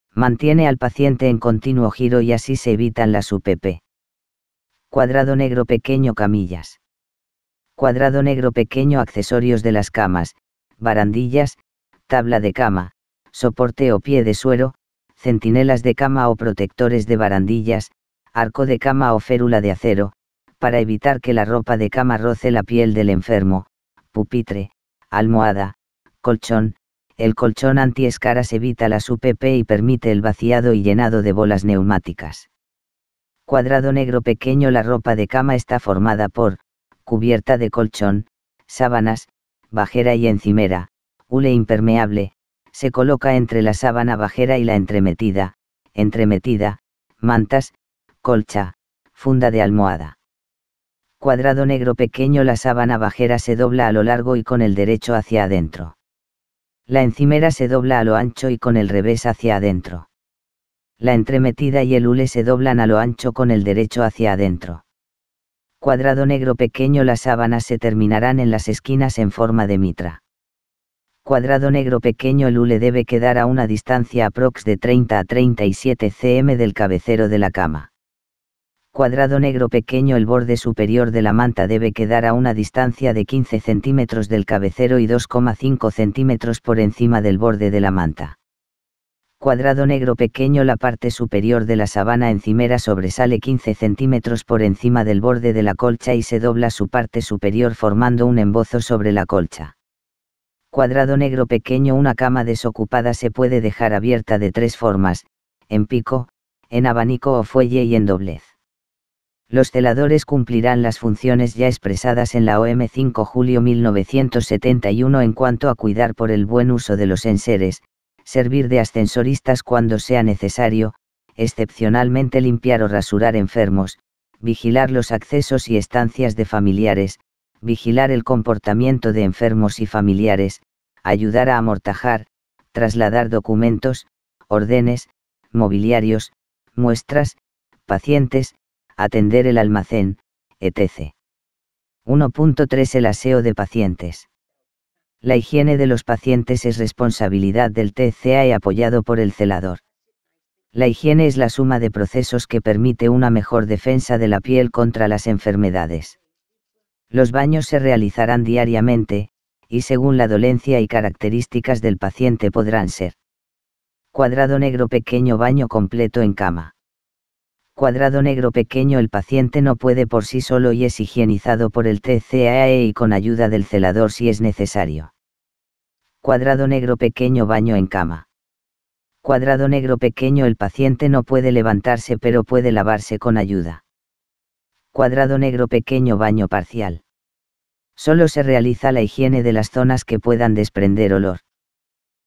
Mantiene al paciente en continuo giro y así se evitan las UPP. Cuadrado negro pequeño camillas cuadrado negro pequeño accesorios de las camas, barandillas, tabla de cama, soporte o pie de suero, centinelas de cama o protectores de barandillas, arco de cama o férula de acero, para evitar que la ropa de cama roce la piel del enfermo, pupitre, almohada, colchón, el colchón escaras evita la UPP y permite el vaciado y llenado de bolas neumáticas. Cuadrado negro pequeño La ropa de cama está formada por, cubierta de colchón, sábanas, bajera y encimera, hule impermeable, se coloca entre la sábana bajera y la entremetida, entremetida, mantas, colcha, funda de almohada. Cuadrado negro pequeño la sábana bajera se dobla a lo largo y con el derecho hacia adentro. La encimera se dobla a lo ancho y con el revés hacia adentro. La entremetida y el hule se doblan a lo ancho con el derecho hacia adentro cuadrado negro pequeño las sábanas se terminarán en las esquinas en forma de mitra. Cuadrado negro pequeño el hule debe quedar a una distancia aprox de 30 a 37 cm del cabecero de la cama. Cuadrado negro pequeño el borde superior de la manta debe quedar a una distancia de 15 cm del cabecero y 2,5 cm por encima del borde de la manta cuadrado negro pequeño la parte superior de la sabana encimera sobresale 15 centímetros por encima del borde de la colcha y se dobla su parte superior formando un embozo sobre la colcha. Cuadrado negro pequeño una cama desocupada se puede dejar abierta de tres formas, en pico, en abanico o fuelle y en doblez. Los celadores cumplirán las funciones ya expresadas en la OM 5 julio 1971 en cuanto a cuidar por el buen uso de los enseres, servir de ascensoristas cuando sea necesario, excepcionalmente limpiar o rasurar enfermos, vigilar los accesos y estancias de familiares, vigilar el comportamiento de enfermos y familiares, ayudar a amortajar, trasladar documentos, órdenes, mobiliarios, muestras, pacientes, atender el almacén, etc. 1.3 El aseo de pacientes. La higiene de los pacientes es responsabilidad del TCA y apoyado por el celador. La higiene es la suma de procesos que permite una mejor defensa de la piel contra las enfermedades. Los baños se realizarán diariamente, y según la dolencia y características del paciente podrán ser cuadrado negro pequeño baño completo en cama cuadrado negro pequeño el paciente no puede por sí solo y es higienizado por el TCAE y con ayuda del celador si es necesario. Cuadrado negro pequeño baño en cama. Cuadrado negro pequeño el paciente no puede levantarse pero puede lavarse con ayuda. Cuadrado negro pequeño baño parcial. Solo se realiza la higiene de las zonas que puedan desprender olor.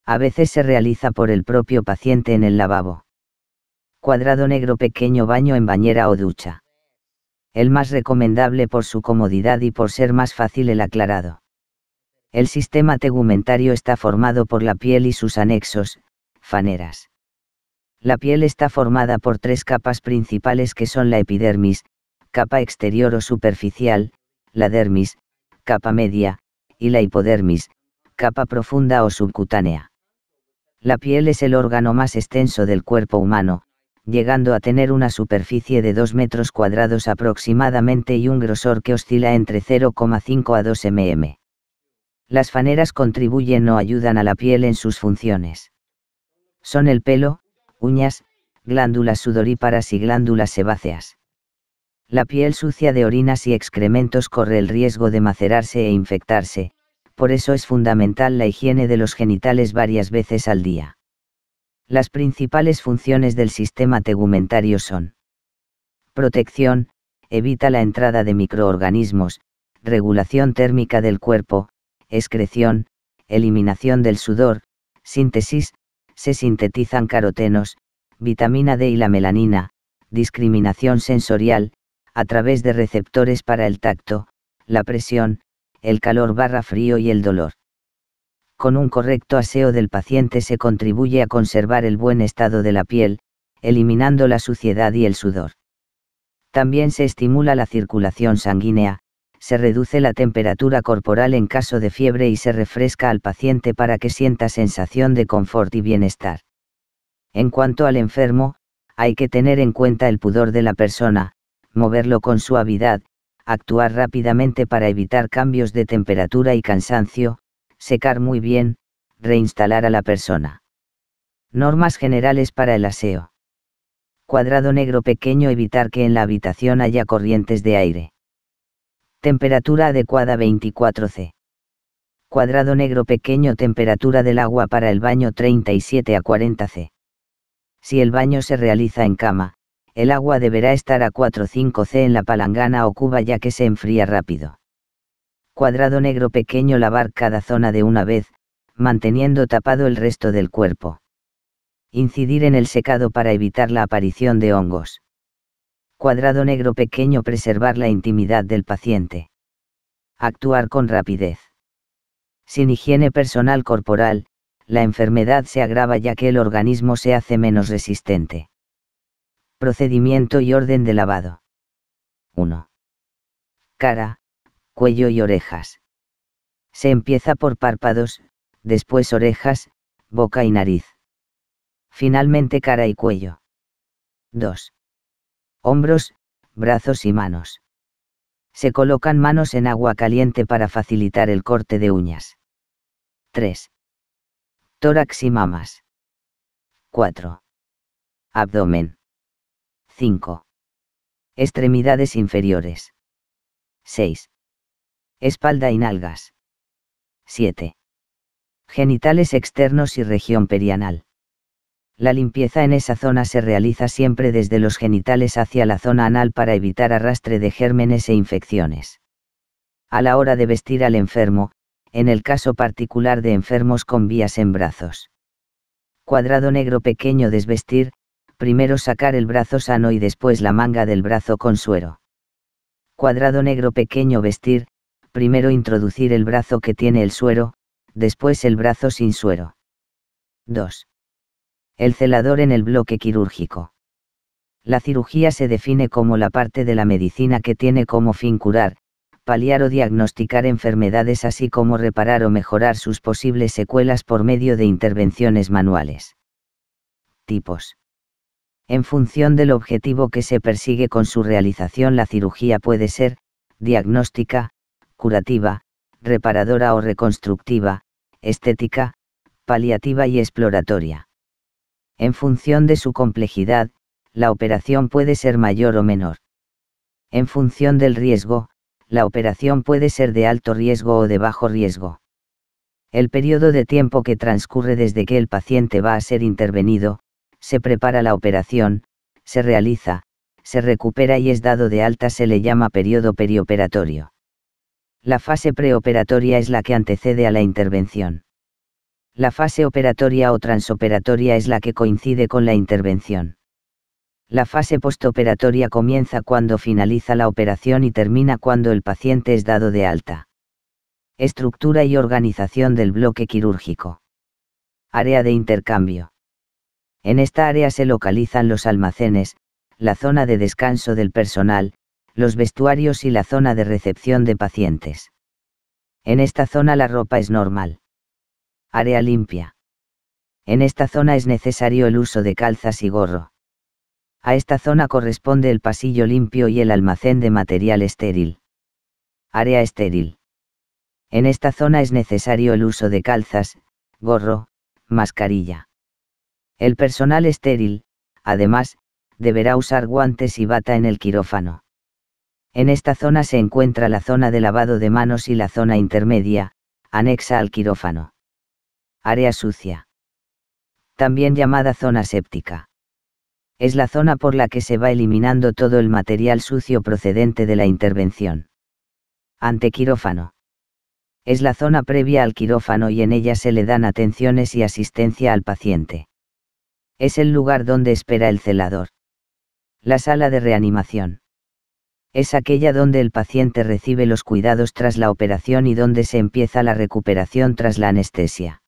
A veces se realiza por el propio paciente en el lavabo cuadrado negro pequeño baño en bañera o ducha. El más recomendable por su comodidad y por ser más fácil el aclarado. El sistema tegumentario está formado por la piel y sus anexos, faneras. La piel está formada por tres capas principales que son la epidermis, capa exterior o superficial, la dermis, capa media, y la hipodermis, capa profunda o subcutánea. La piel es el órgano más extenso del cuerpo humano, llegando a tener una superficie de 2 metros cuadrados aproximadamente y un grosor que oscila entre 0,5 a 2 mm. Las faneras contribuyen o ayudan a la piel en sus funciones. Son el pelo, uñas, glándulas sudoríparas y glándulas sebáceas. La piel sucia de orinas y excrementos corre el riesgo de macerarse e infectarse, por eso es fundamental la higiene de los genitales varias veces al día. Las principales funciones del sistema tegumentario son protección, evita la entrada de microorganismos, regulación térmica del cuerpo, excreción, eliminación del sudor, síntesis, se sintetizan carotenos, vitamina D y la melanina, discriminación sensorial, a través de receptores para el tacto, la presión, el calor barra frío y el dolor. Con un correcto aseo del paciente se contribuye a conservar el buen estado de la piel, eliminando la suciedad y el sudor. También se estimula la circulación sanguínea, se reduce la temperatura corporal en caso de fiebre y se refresca al paciente para que sienta sensación de confort y bienestar. En cuanto al enfermo, hay que tener en cuenta el pudor de la persona, moverlo con suavidad, actuar rápidamente para evitar cambios de temperatura y cansancio, secar muy bien, reinstalar a la persona. Normas generales para el aseo. Cuadrado negro pequeño evitar que en la habitación haya corrientes de aire. Temperatura adecuada 24C. Cuadrado negro pequeño temperatura del agua para el baño 37 a 40C. Si el baño se realiza en cama, el agua deberá estar a 4-5C en la palangana o cuba ya que se enfría rápido cuadrado negro pequeño lavar cada zona de una vez, manteniendo tapado el resto del cuerpo. Incidir en el secado para evitar la aparición de hongos. Cuadrado negro pequeño preservar la intimidad del paciente. Actuar con rapidez. Sin higiene personal corporal, la enfermedad se agrava ya que el organismo se hace menos resistente. Procedimiento y orden de lavado. 1. Cara, cuello y orejas. Se empieza por párpados, después orejas, boca y nariz. Finalmente cara y cuello. 2. Hombros, brazos y manos. Se colocan manos en agua caliente para facilitar el corte de uñas. 3. Tórax y mamas. 4. Abdomen. 5. Extremidades inferiores. 6 espalda y nalgas. 7. Genitales externos y región perianal. La limpieza en esa zona se realiza siempre desde los genitales hacia la zona anal para evitar arrastre de gérmenes e infecciones. A la hora de vestir al enfermo, en el caso particular de enfermos con vías en brazos. Cuadrado negro pequeño desvestir, primero sacar el brazo sano y después la manga del brazo con suero. Cuadrado negro pequeño vestir, primero introducir el brazo que tiene el suero, después el brazo sin suero. 2. El celador en el bloque quirúrgico. La cirugía se define como la parte de la medicina que tiene como fin curar, paliar o diagnosticar enfermedades así como reparar o mejorar sus posibles secuelas por medio de intervenciones manuales. Tipos. En función del objetivo que se persigue con su realización la cirugía puede ser, diagnóstica, curativa, reparadora o reconstructiva, estética, paliativa y exploratoria. En función de su complejidad, la operación puede ser mayor o menor. En función del riesgo, la operación puede ser de alto riesgo o de bajo riesgo. El periodo de tiempo que transcurre desde que el paciente va a ser intervenido, se prepara la operación, se realiza, se recupera y es dado de alta se le llama periodo perioperatorio. La fase preoperatoria es la que antecede a la intervención. La fase operatoria o transoperatoria es la que coincide con la intervención. La fase postoperatoria comienza cuando finaliza la operación y termina cuando el paciente es dado de alta. Estructura y organización del bloque quirúrgico. Área de intercambio. En esta área se localizan los almacenes, la zona de descanso del personal, los vestuarios y la zona de recepción de pacientes. En esta zona la ropa es normal. Área limpia. En esta zona es necesario el uso de calzas y gorro. A esta zona corresponde el pasillo limpio y el almacén de material estéril. Área estéril. En esta zona es necesario el uso de calzas, gorro, mascarilla. El personal estéril, además, deberá usar guantes y bata en el quirófano. En esta zona se encuentra la zona de lavado de manos y la zona intermedia, anexa al quirófano. Área sucia. También llamada zona séptica. Es la zona por la que se va eliminando todo el material sucio procedente de la intervención. Antequirófano. Es la zona previa al quirófano y en ella se le dan atenciones y asistencia al paciente. Es el lugar donde espera el celador. La sala de reanimación es aquella donde el paciente recibe los cuidados tras la operación y donde se empieza la recuperación tras la anestesia.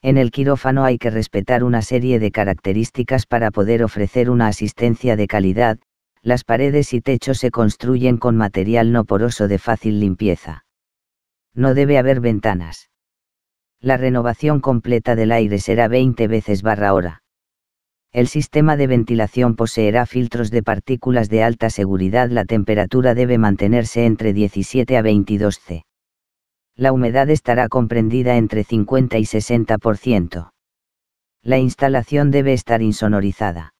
En el quirófano hay que respetar una serie de características para poder ofrecer una asistencia de calidad, las paredes y techos se construyen con material no poroso de fácil limpieza. No debe haber ventanas. La renovación completa del aire será 20 veces barra hora. El sistema de ventilación poseerá filtros de partículas de alta seguridad. La temperatura debe mantenerse entre 17 a 22 C. La humedad estará comprendida entre 50 y 60%. La instalación debe estar insonorizada.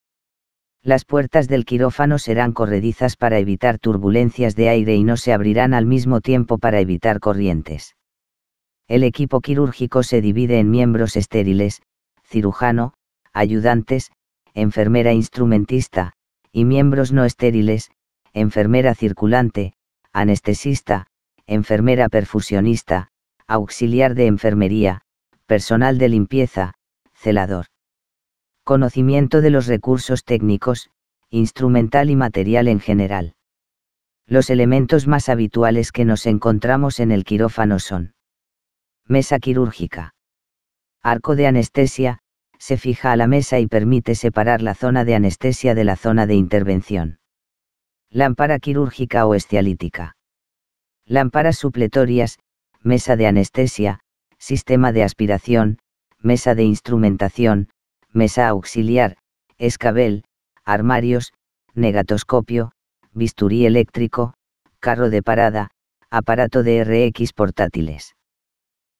Las puertas del quirófano serán corredizas para evitar turbulencias de aire y no se abrirán al mismo tiempo para evitar corrientes. El equipo quirúrgico se divide en miembros estériles, cirujano, ayudantes, enfermera instrumentista, y miembros no estériles, enfermera circulante, anestesista, enfermera perfusionista, auxiliar de enfermería, personal de limpieza, celador. Conocimiento de los recursos técnicos, instrumental y material en general. Los elementos más habituales que nos encontramos en el quirófano son mesa quirúrgica, arco de anestesia, se fija a la mesa y permite separar la zona de anestesia de la zona de intervención. Lámpara quirúrgica o estialítica. Lámparas supletorias, mesa de anestesia, sistema de aspiración, mesa de instrumentación, mesa auxiliar, escabel, armarios, negatoscopio, bisturí eléctrico, carro de parada, aparato de RX portátiles.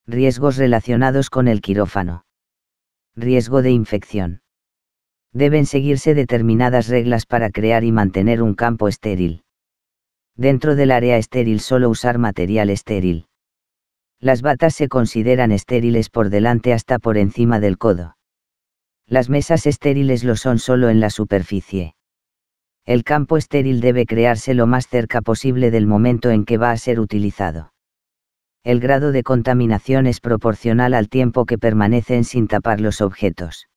Riesgos relacionados con el quirófano riesgo de infección. Deben seguirse determinadas reglas para crear y mantener un campo estéril. Dentro del área estéril solo usar material estéril. Las batas se consideran estériles por delante hasta por encima del codo. Las mesas estériles lo son solo en la superficie. El campo estéril debe crearse lo más cerca posible del momento en que va a ser utilizado el grado de contaminación es proporcional al tiempo que permanecen sin tapar los objetos.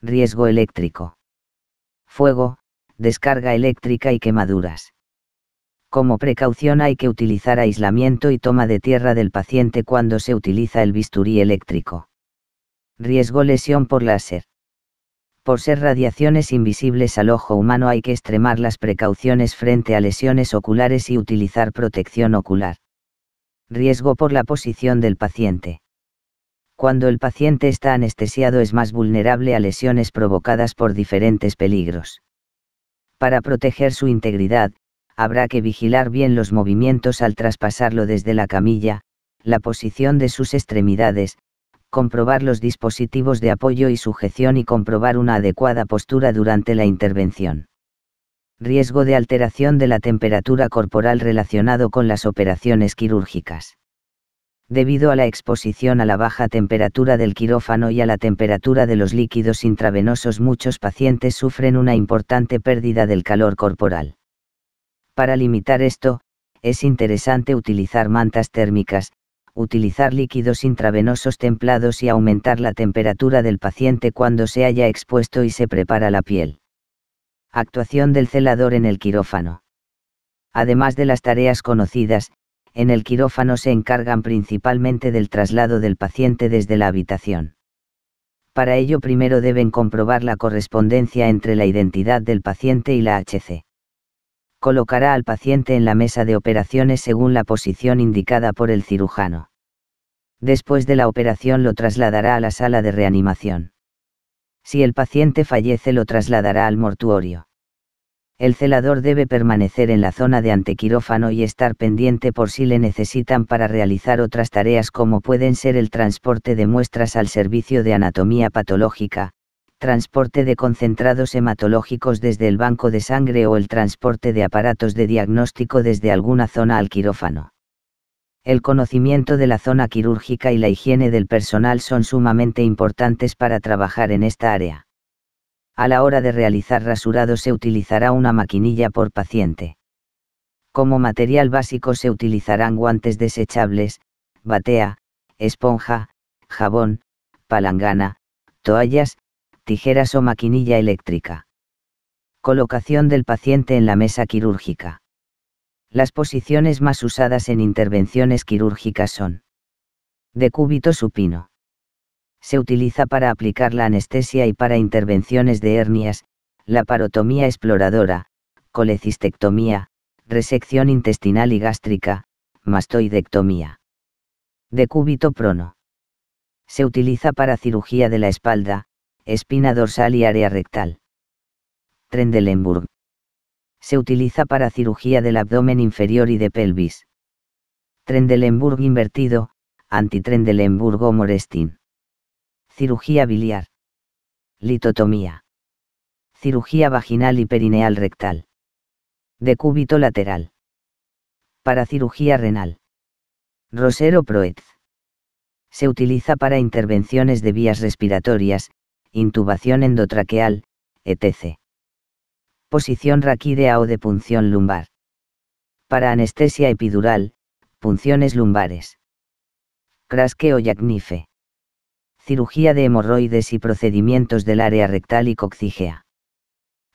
Riesgo eléctrico. Fuego, descarga eléctrica y quemaduras. Como precaución hay que utilizar aislamiento y toma de tierra del paciente cuando se utiliza el bisturí eléctrico. Riesgo lesión por láser. Por ser radiaciones invisibles al ojo humano hay que extremar las precauciones frente a lesiones oculares y utilizar protección ocular. Riesgo por la posición del paciente. Cuando el paciente está anestesiado es más vulnerable a lesiones provocadas por diferentes peligros. Para proteger su integridad, habrá que vigilar bien los movimientos al traspasarlo desde la camilla, la posición de sus extremidades, comprobar los dispositivos de apoyo y sujeción y comprobar una adecuada postura durante la intervención riesgo de alteración de la temperatura corporal relacionado con las operaciones quirúrgicas. Debido a la exposición a la baja temperatura del quirófano y a la temperatura de los líquidos intravenosos muchos pacientes sufren una importante pérdida del calor corporal. Para limitar esto, es interesante utilizar mantas térmicas, utilizar líquidos intravenosos templados y aumentar la temperatura del paciente cuando se haya expuesto y se prepara la piel actuación del celador en el quirófano. Además de las tareas conocidas, en el quirófano se encargan principalmente del traslado del paciente desde la habitación. Para ello primero deben comprobar la correspondencia entre la identidad del paciente y la HC. Colocará al paciente en la mesa de operaciones según la posición indicada por el cirujano. Después de la operación lo trasladará a la sala de reanimación. Si el paciente fallece lo trasladará al mortuorio. El celador debe permanecer en la zona de antequirófano y estar pendiente por si le necesitan para realizar otras tareas como pueden ser el transporte de muestras al servicio de anatomía patológica, transporte de concentrados hematológicos desde el banco de sangre o el transporte de aparatos de diagnóstico desde alguna zona al quirófano el conocimiento de la zona quirúrgica y la higiene del personal son sumamente importantes para trabajar en esta área. A la hora de realizar rasurado se utilizará una maquinilla por paciente. Como material básico se utilizarán guantes desechables, batea, esponja, jabón, palangana, toallas, tijeras o maquinilla eléctrica. Colocación del paciente en la mesa quirúrgica. Las posiciones más usadas en intervenciones quirúrgicas son decúbito supino. Se utiliza para aplicar la anestesia y para intervenciones de hernias, la parotomía exploradora, colecistectomía, resección intestinal y gástrica, mastoidectomía. Decúbito prono. Se utiliza para cirugía de la espalda, espina dorsal y área rectal. Trendelenburg. Se utiliza para cirugía del abdomen inferior y de pelvis. Trendelenburg invertido, antitrendelenburg o morestin. Cirugía biliar. Litotomía. Cirugía vaginal y perineal rectal. Decúbito lateral. Para cirugía renal. Rosero Proetz. Se utiliza para intervenciones de vías respiratorias, intubación endotraqueal, etc posición raquídea o de punción lumbar. Para anestesia epidural, punciones lumbares. Crasqueo y acnife. Cirugía de hemorroides y procedimientos del área rectal y coccígea.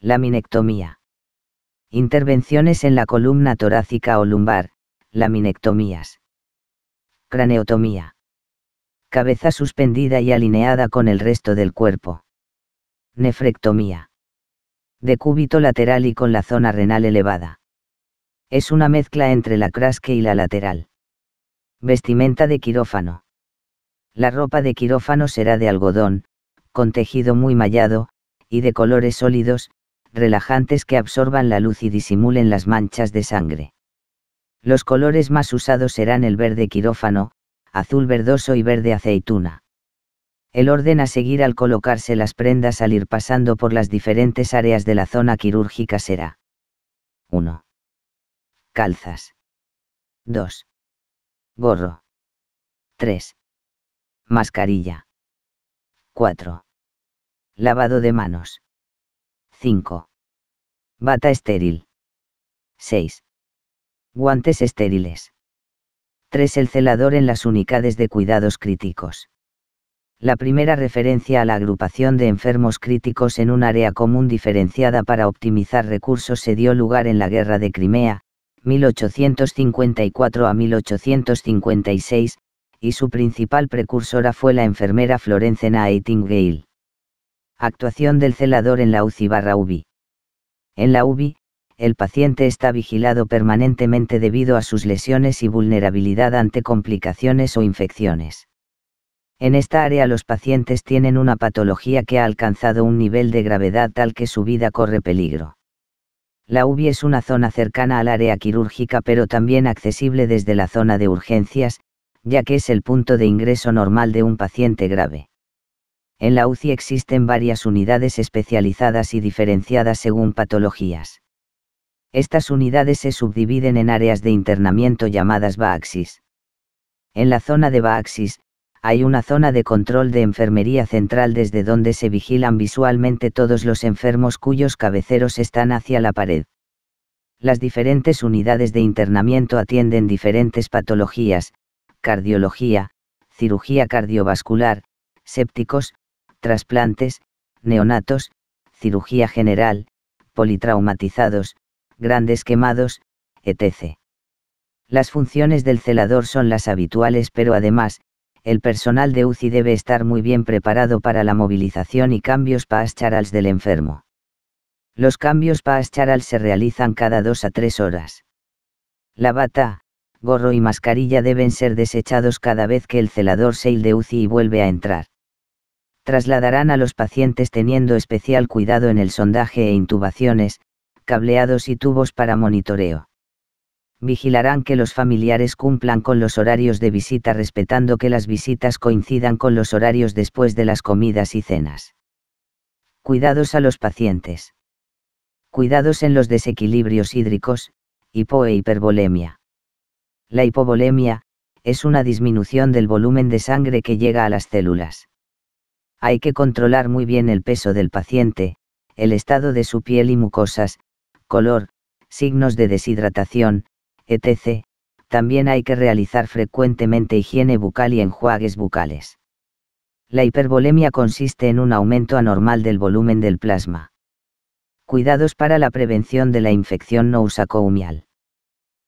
Laminectomía. Intervenciones en la columna torácica o lumbar, laminectomías. Craneotomía. Cabeza suspendida y alineada con el resto del cuerpo. Nefrectomía de cúbito lateral y con la zona renal elevada. Es una mezcla entre la crasque y la lateral. Vestimenta de quirófano. La ropa de quirófano será de algodón, con tejido muy mallado, y de colores sólidos, relajantes que absorban la luz y disimulen las manchas de sangre. Los colores más usados serán el verde quirófano, azul verdoso y verde aceituna. El orden a seguir al colocarse las prendas al ir pasando por las diferentes áreas de la zona quirúrgica será 1. Calzas. 2. Gorro. 3. Mascarilla. 4. Lavado de manos. 5. Bata estéril. 6. Guantes estériles. 3. El celador en las unidades de cuidados críticos. La primera referencia a la agrupación de enfermos críticos en un área común diferenciada para optimizar recursos se dio lugar en la Guerra de Crimea, 1854 a 1856, y su principal precursora fue la enfermera Florence Nightingale. Actuación del celador en la UCI barra UBI. En la UBI, el paciente está vigilado permanentemente debido a sus lesiones y vulnerabilidad ante complicaciones o infecciones. En esta área los pacientes tienen una patología que ha alcanzado un nivel de gravedad tal que su vida corre peligro. La UBI es una zona cercana al área quirúrgica pero también accesible desde la zona de urgencias, ya que es el punto de ingreso normal de un paciente grave. En la UCI existen varias unidades especializadas y diferenciadas según patologías. Estas unidades se subdividen en áreas de internamiento llamadas Baxis. En la zona de Baxis, hay una zona de control de enfermería central desde donde se vigilan visualmente todos los enfermos cuyos cabeceros están hacia la pared. Las diferentes unidades de internamiento atienden diferentes patologías, cardiología, cirugía cardiovascular, sépticos, trasplantes, neonatos, cirugía general, politraumatizados, grandes quemados, etc. Las funciones del celador son las habituales pero además, el personal de UCI debe estar muy bien preparado para la movilización y cambios charals del enfermo. Los cambios pascharals se realizan cada dos a tres horas. La bata, gorro y mascarilla deben ser desechados cada vez que el celador sale de UCI y vuelve a entrar. Trasladarán a los pacientes teniendo especial cuidado en el sondaje e intubaciones, cableados y tubos para monitoreo vigilarán que los familiares cumplan con los horarios de visita respetando que las visitas coincidan con los horarios después de las comidas y cenas. Cuidados a los pacientes. Cuidados en los desequilibrios hídricos, hipo e La hipovolemia, es una disminución del volumen de sangre que llega a las células. Hay que controlar muy bien el peso del paciente, el estado de su piel y mucosas, color, signos de deshidratación, etc., también hay que realizar frecuentemente higiene bucal y enjuagues bucales. La hipervolemia consiste en un aumento anormal del volumen del plasma. Cuidados para la prevención de la infección no nousacoumial.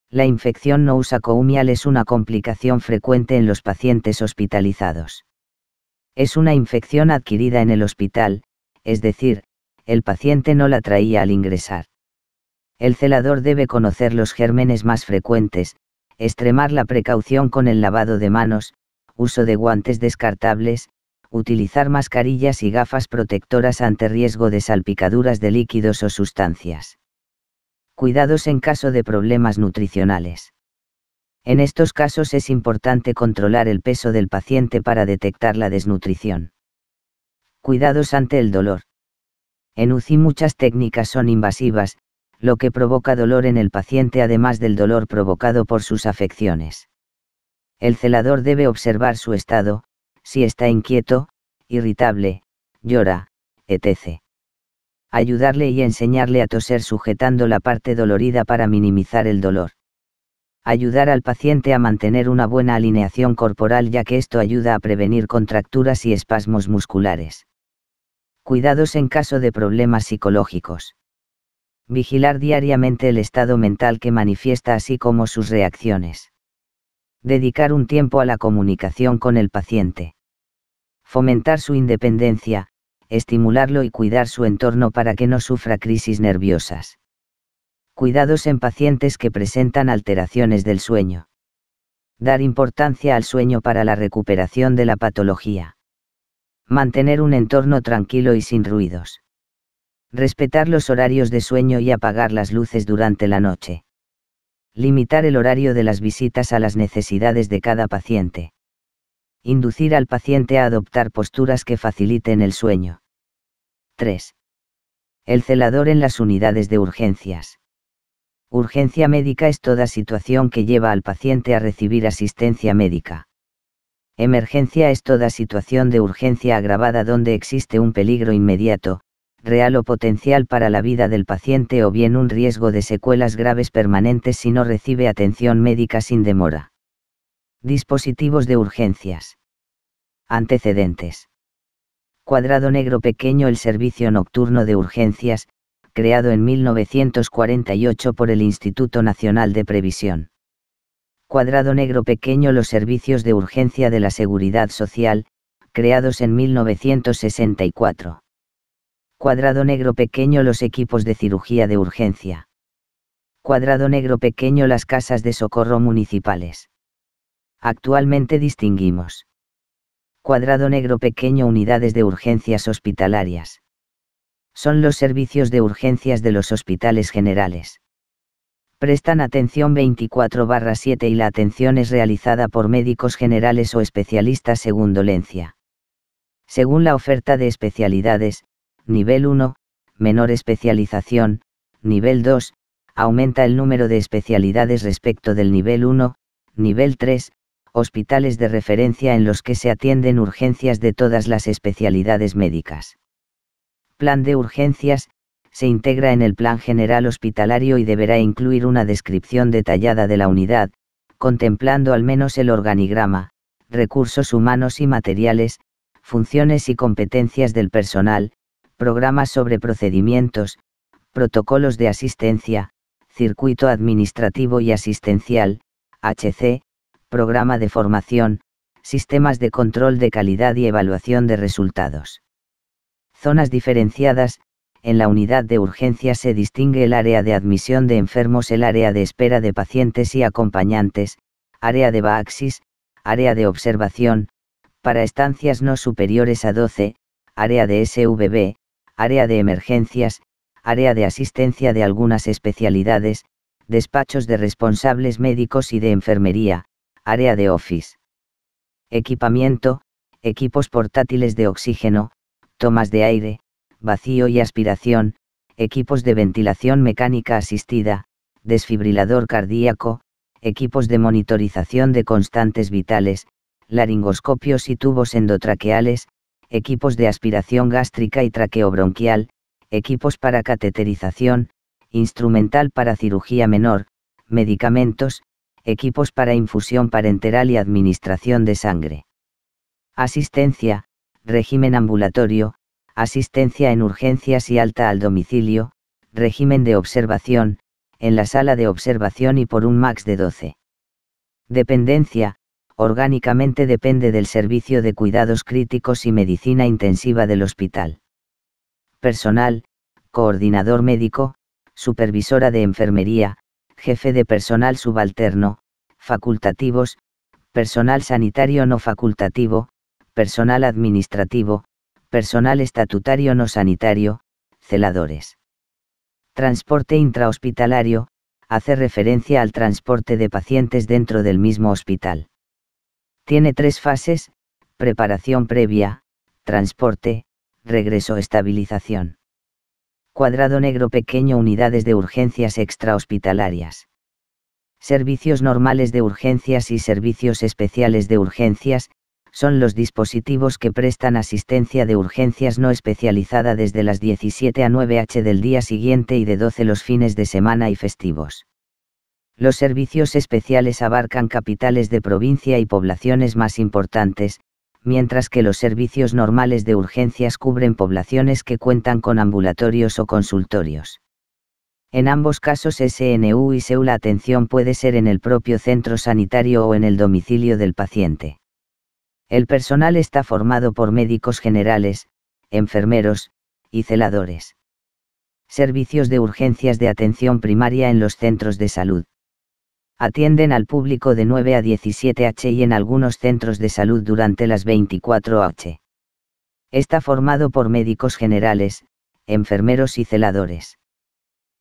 La infección no nousacoumial es una complicación frecuente en los pacientes hospitalizados. Es una infección adquirida en el hospital, es decir, el paciente no la traía al ingresar. El celador debe conocer los gérmenes más frecuentes, extremar la precaución con el lavado de manos, uso de guantes descartables, utilizar mascarillas y gafas protectoras ante riesgo de salpicaduras de líquidos o sustancias. Cuidados en caso de problemas nutricionales. En estos casos es importante controlar el peso del paciente para detectar la desnutrición. Cuidados ante el dolor. En UCI muchas técnicas son invasivas, lo que provoca dolor en el paciente además del dolor provocado por sus afecciones. El celador debe observar su estado, si está inquieto, irritable, llora, etc. Ayudarle y enseñarle a toser sujetando la parte dolorida para minimizar el dolor. Ayudar al paciente a mantener una buena alineación corporal ya que esto ayuda a prevenir contracturas y espasmos musculares. Cuidados en caso de problemas psicológicos. Vigilar diariamente el estado mental que manifiesta así como sus reacciones. Dedicar un tiempo a la comunicación con el paciente. Fomentar su independencia, estimularlo y cuidar su entorno para que no sufra crisis nerviosas. Cuidados en pacientes que presentan alteraciones del sueño. Dar importancia al sueño para la recuperación de la patología. Mantener un entorno tranquilo y sin ruidos respetar los horarios de sueño y apagar las luces durante la noche. Limitar el horario de las visitas a las necesidades de cada paciente. Inducir al paciente a adoptar posturas que faciliten el sueño. 3. El celador en las unidades de urgencias. Urgencia médica es toda situación que lleva al paciente a recibir asistencia médica. Emergencia es toda situación de urgencia agravada donde existe un peligro inmediato, real o potencial para la vida del paciente o bien un riesgo de secuelas graves permanentes si no recibe atención médica sin demora. Dispositivos de urgencias. Antecedentes. Cuadrado Negro Pequeño El Servicio Nocturno de Urgencias, creado en 1948 por el Instituto Nacional de Previsión. Cuadrado Negro Pequeño Los servicios de urgencia de la Seguridad Social, creados en 1964. Cuadrado negro pequeño los equipos de cirugía de urgencia. Cuadrado negro pequeño las casas de socorro municipales. Actualmente distinguimos. Cuadrado negro pequeño unidades de urgencias hospitalarias. Son los servicios de urgencias de los hospitales generales prestan atención 24/7 y la atención es realizada por médicos generales o especialistas según dolencia. Según la oferta de especialidades, nivel 1, menor especialización, nivel 2, aumenta el número de especialidades respecto del nivel 1, nivel 3, hospitales de referencia en los que se atienden urgencias de todas las especialidades médicas. Plan de urgencias, se integra en el plan general hospitalario y deberá incluir una descripción detallada de la unidad, contemplando al menos el organigrama, recursos humanos y materiales, funciones y competencias del personal, programas sobre procedimientos, protocolos de asistencia, circuito administrativo y asistencial, HC, programa de formación, sistemas de control de calidad y evaluación de resultados. Zonas diferenciadas, en la unidad de urgencia se distingue el área de admisión de enfermos, el área de espera de pacientes y acompañantes, área de baxis, área de observación, para estancias no superiores a 12, área de SVB, área de emergencias, área de asistencia de algunas especialidades, despachos de responsables médicos y de enfermería, área de office. Equipamiento, equipos portátiles de oxígeno, tomas de aire, vacío y aspiración, equipos de ventilación mecánica asistida, desfibrilador cardíaco, equipos de monitorización de constantes vitales, laringoscopios y tubos endotraqueales, equipos de aspiración gástrica y traqueobronquial, equipos para cateterización, instrumental para cirugía menor, medicamentos, equipos para infusión parenteral y administración de sangre. Asistencia, régimen ambulatorio, asistencia en urgencias y alta al domicilio, régimen de observación, en la sala de observación y por un max de 12. Dependencia, orgánicamente depende del servicio de cuidados críticos y medicina intensiva del hospital. Personal, coordinador médico, supervisora de enfermería, jefe de personal subalterno, facultativos, personal sanitario no facultativo, personal administrativo, personal estatutario no sanitario, celadores. Transporte intrahospitalario, hace referencia al transporte de pacientes dentro del mismo hospital. Tiene tres fases, preparación previa, transporte, regreso estabilización. Cuadrado negro pequeño unidades de urgencias extrahospitalarias. Servicios normales de urgencias y servicios especiales de urgencias, son los dispositivos que prestan asistencia de urgencias no especializada desde las 17 a 9h del día siguiente y de 12 los fines de semana y festivos. Los servicios especiales abarcan capitales de provincia y poblaciones más importantes, mientras que los servicios normales de urgencias cubren poblaciones que cuentan con ambulatorios o consultorios. En ambos casos SNU y SEU la atención puede ser en el propio centro sanitario o en el domicilio del paciente. El personal está formado por médicos generales, enfermeros, y celadores. Servicios de urgencias de atención primaria en los centros de salud atienden al público de 9 a 17 h y en algunos centros de salud durante las 24 h. Está formado por médicos generales, enfermeros y celadores.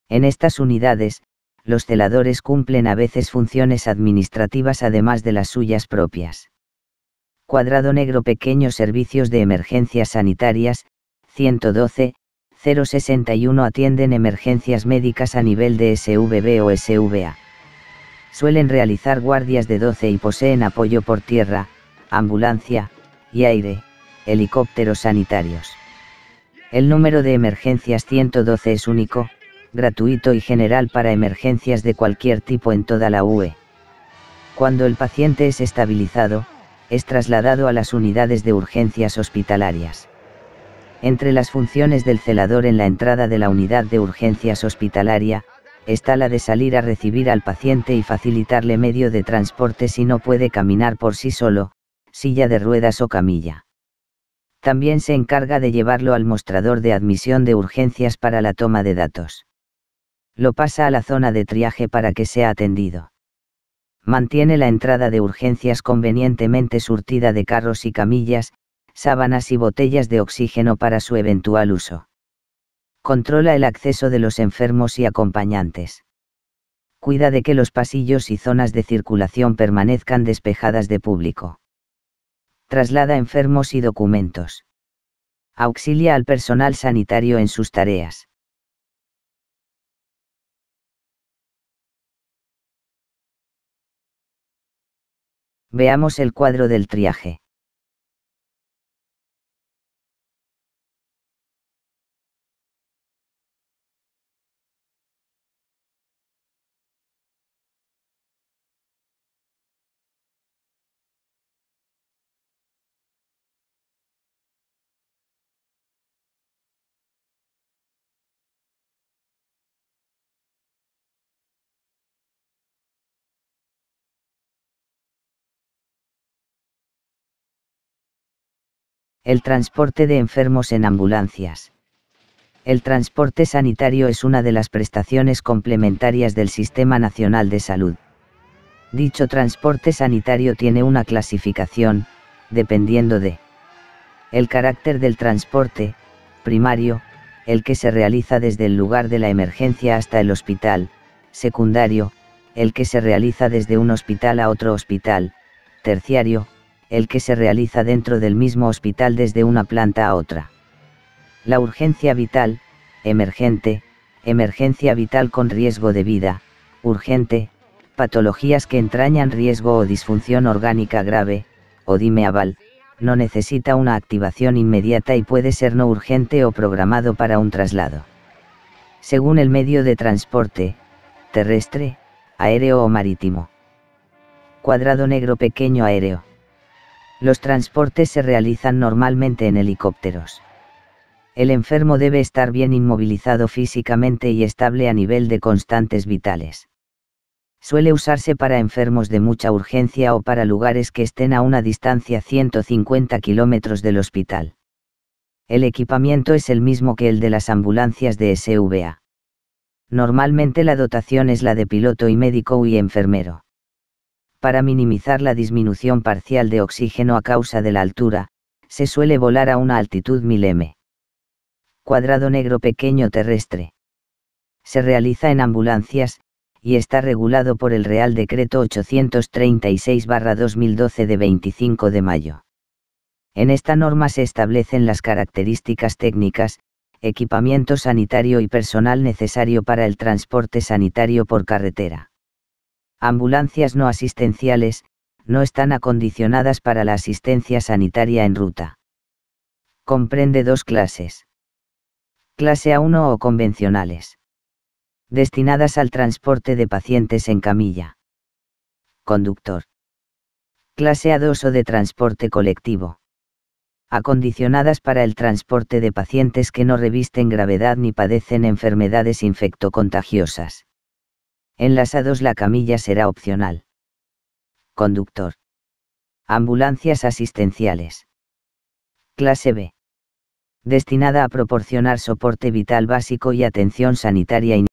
En estas unidades, los celadores cumplen a veces funciones administrativas además de las suyas propias. Cuadrado negro Pequeños Servicios de Emergencias Sanitarias, 112, 061 atienden emergencias médicas a nivel de SVB o SVA suelen realizar guardias de 12 y poseen apoyo por tierra, ambulancia, y aire, helicópteros sanitarios. El número de emergencias 112 es único, gratuito y general para emergencias de cualquier tipo en toda la UE. Cuando el paciente es estabilizado, es trasladado a las unidades de urgencias hospitalarias. Entre las funciones del celador en la entrada de la unidad de urgencias hospitalaria, está la de salir a recibir al paciente y facilitarle medio de transporte si no puede caminar por sí solo, silla de ruedas o camilla. También se encarga de llevarlo al mostrador de admisión de urgencias para la toma de datos. Lo pasa a la zona de triaje para que sea atendido. Mantiene la entrada de urgencias convenientemente surtida de carros y camillas, sábanas y botellas de oxígeno para su eventual uso. Controla el acceso de los enfermos y acompañantes. Cuida de que los pasillos y zonas de circulación permanezcan despejadas de público. Traslada enfermos y documentos. Auxilia al personal sanitario en sus tareas. Veamos el cuadro del triaje. El transporte de enfermos en ambulancias. El transporte sanitario es una de las prestaciones complementarias del Sistema Nacional de Salud. Dicho transporte sanitario tiene una clasificación, dependiendo de el carácter del transporte, primario, el que se realiza desde el lugar de la emergencia hasta el hospital, secundario, el que se realiza desde un hospital a otro hospital, terciario, el que se realiza dentro del mismo hospital desde una planta a otra. La urgencia vital, emergente, emergencia vital con riesgo de vida, urgente, patologías que entrañan riesgo o disfunción orgánica grave, o dime aval, no necesita una activación inmediata y puede ser no urgente o programado para un traslado. Según el medio de transporte, terrestre, aéreo o marítimo. Cuadrado negro pequeño aéreo. Los transportes se realizan normalmente en helicópteros. El enfermo debe estar bien inmovilizado físicamente y estable a nivel de constantes vitales. Suele usarse para enfermos de mucha urgencia o para lugares que estén a una distancia 150 kilómetros del hospital. El equipamiento es el mismo que el de las ambulancias de SVA. Normalmente la dotación es la de piloto y médico y enfermero para minimizar la disminución parcial de oxígeno a causa de la altura, se suele volar a una altitud 1000 m. Cuadrado negro pequeño terrestre. Se realiza en ambulancias, y está regulado por el Real Decreto 836-2012 de 25 de mayo. En esta norma se establecen las características técnicas, equipamiento sanitario y personal necesario para el transporte sanitario por carretera ambulancias no asistenciales, no están acondicionadas para la asistencia sanitaria en ruta. Comprende dos clases. Clase A1 o convencionales. Destinadas al transporte de pacientes en camilla. Conductor. Clase A2 o de transporte colectivo. Acondicionadas para el transporte de pacientes que no revisten gravedad ni padecen enfermedades infectocontagiosas Enlazados, la camilla será opcional. Conductor. Ambulancias asistenciales. Clase B. Destinada a proporcionar soporte vital básico y atención sanitaria.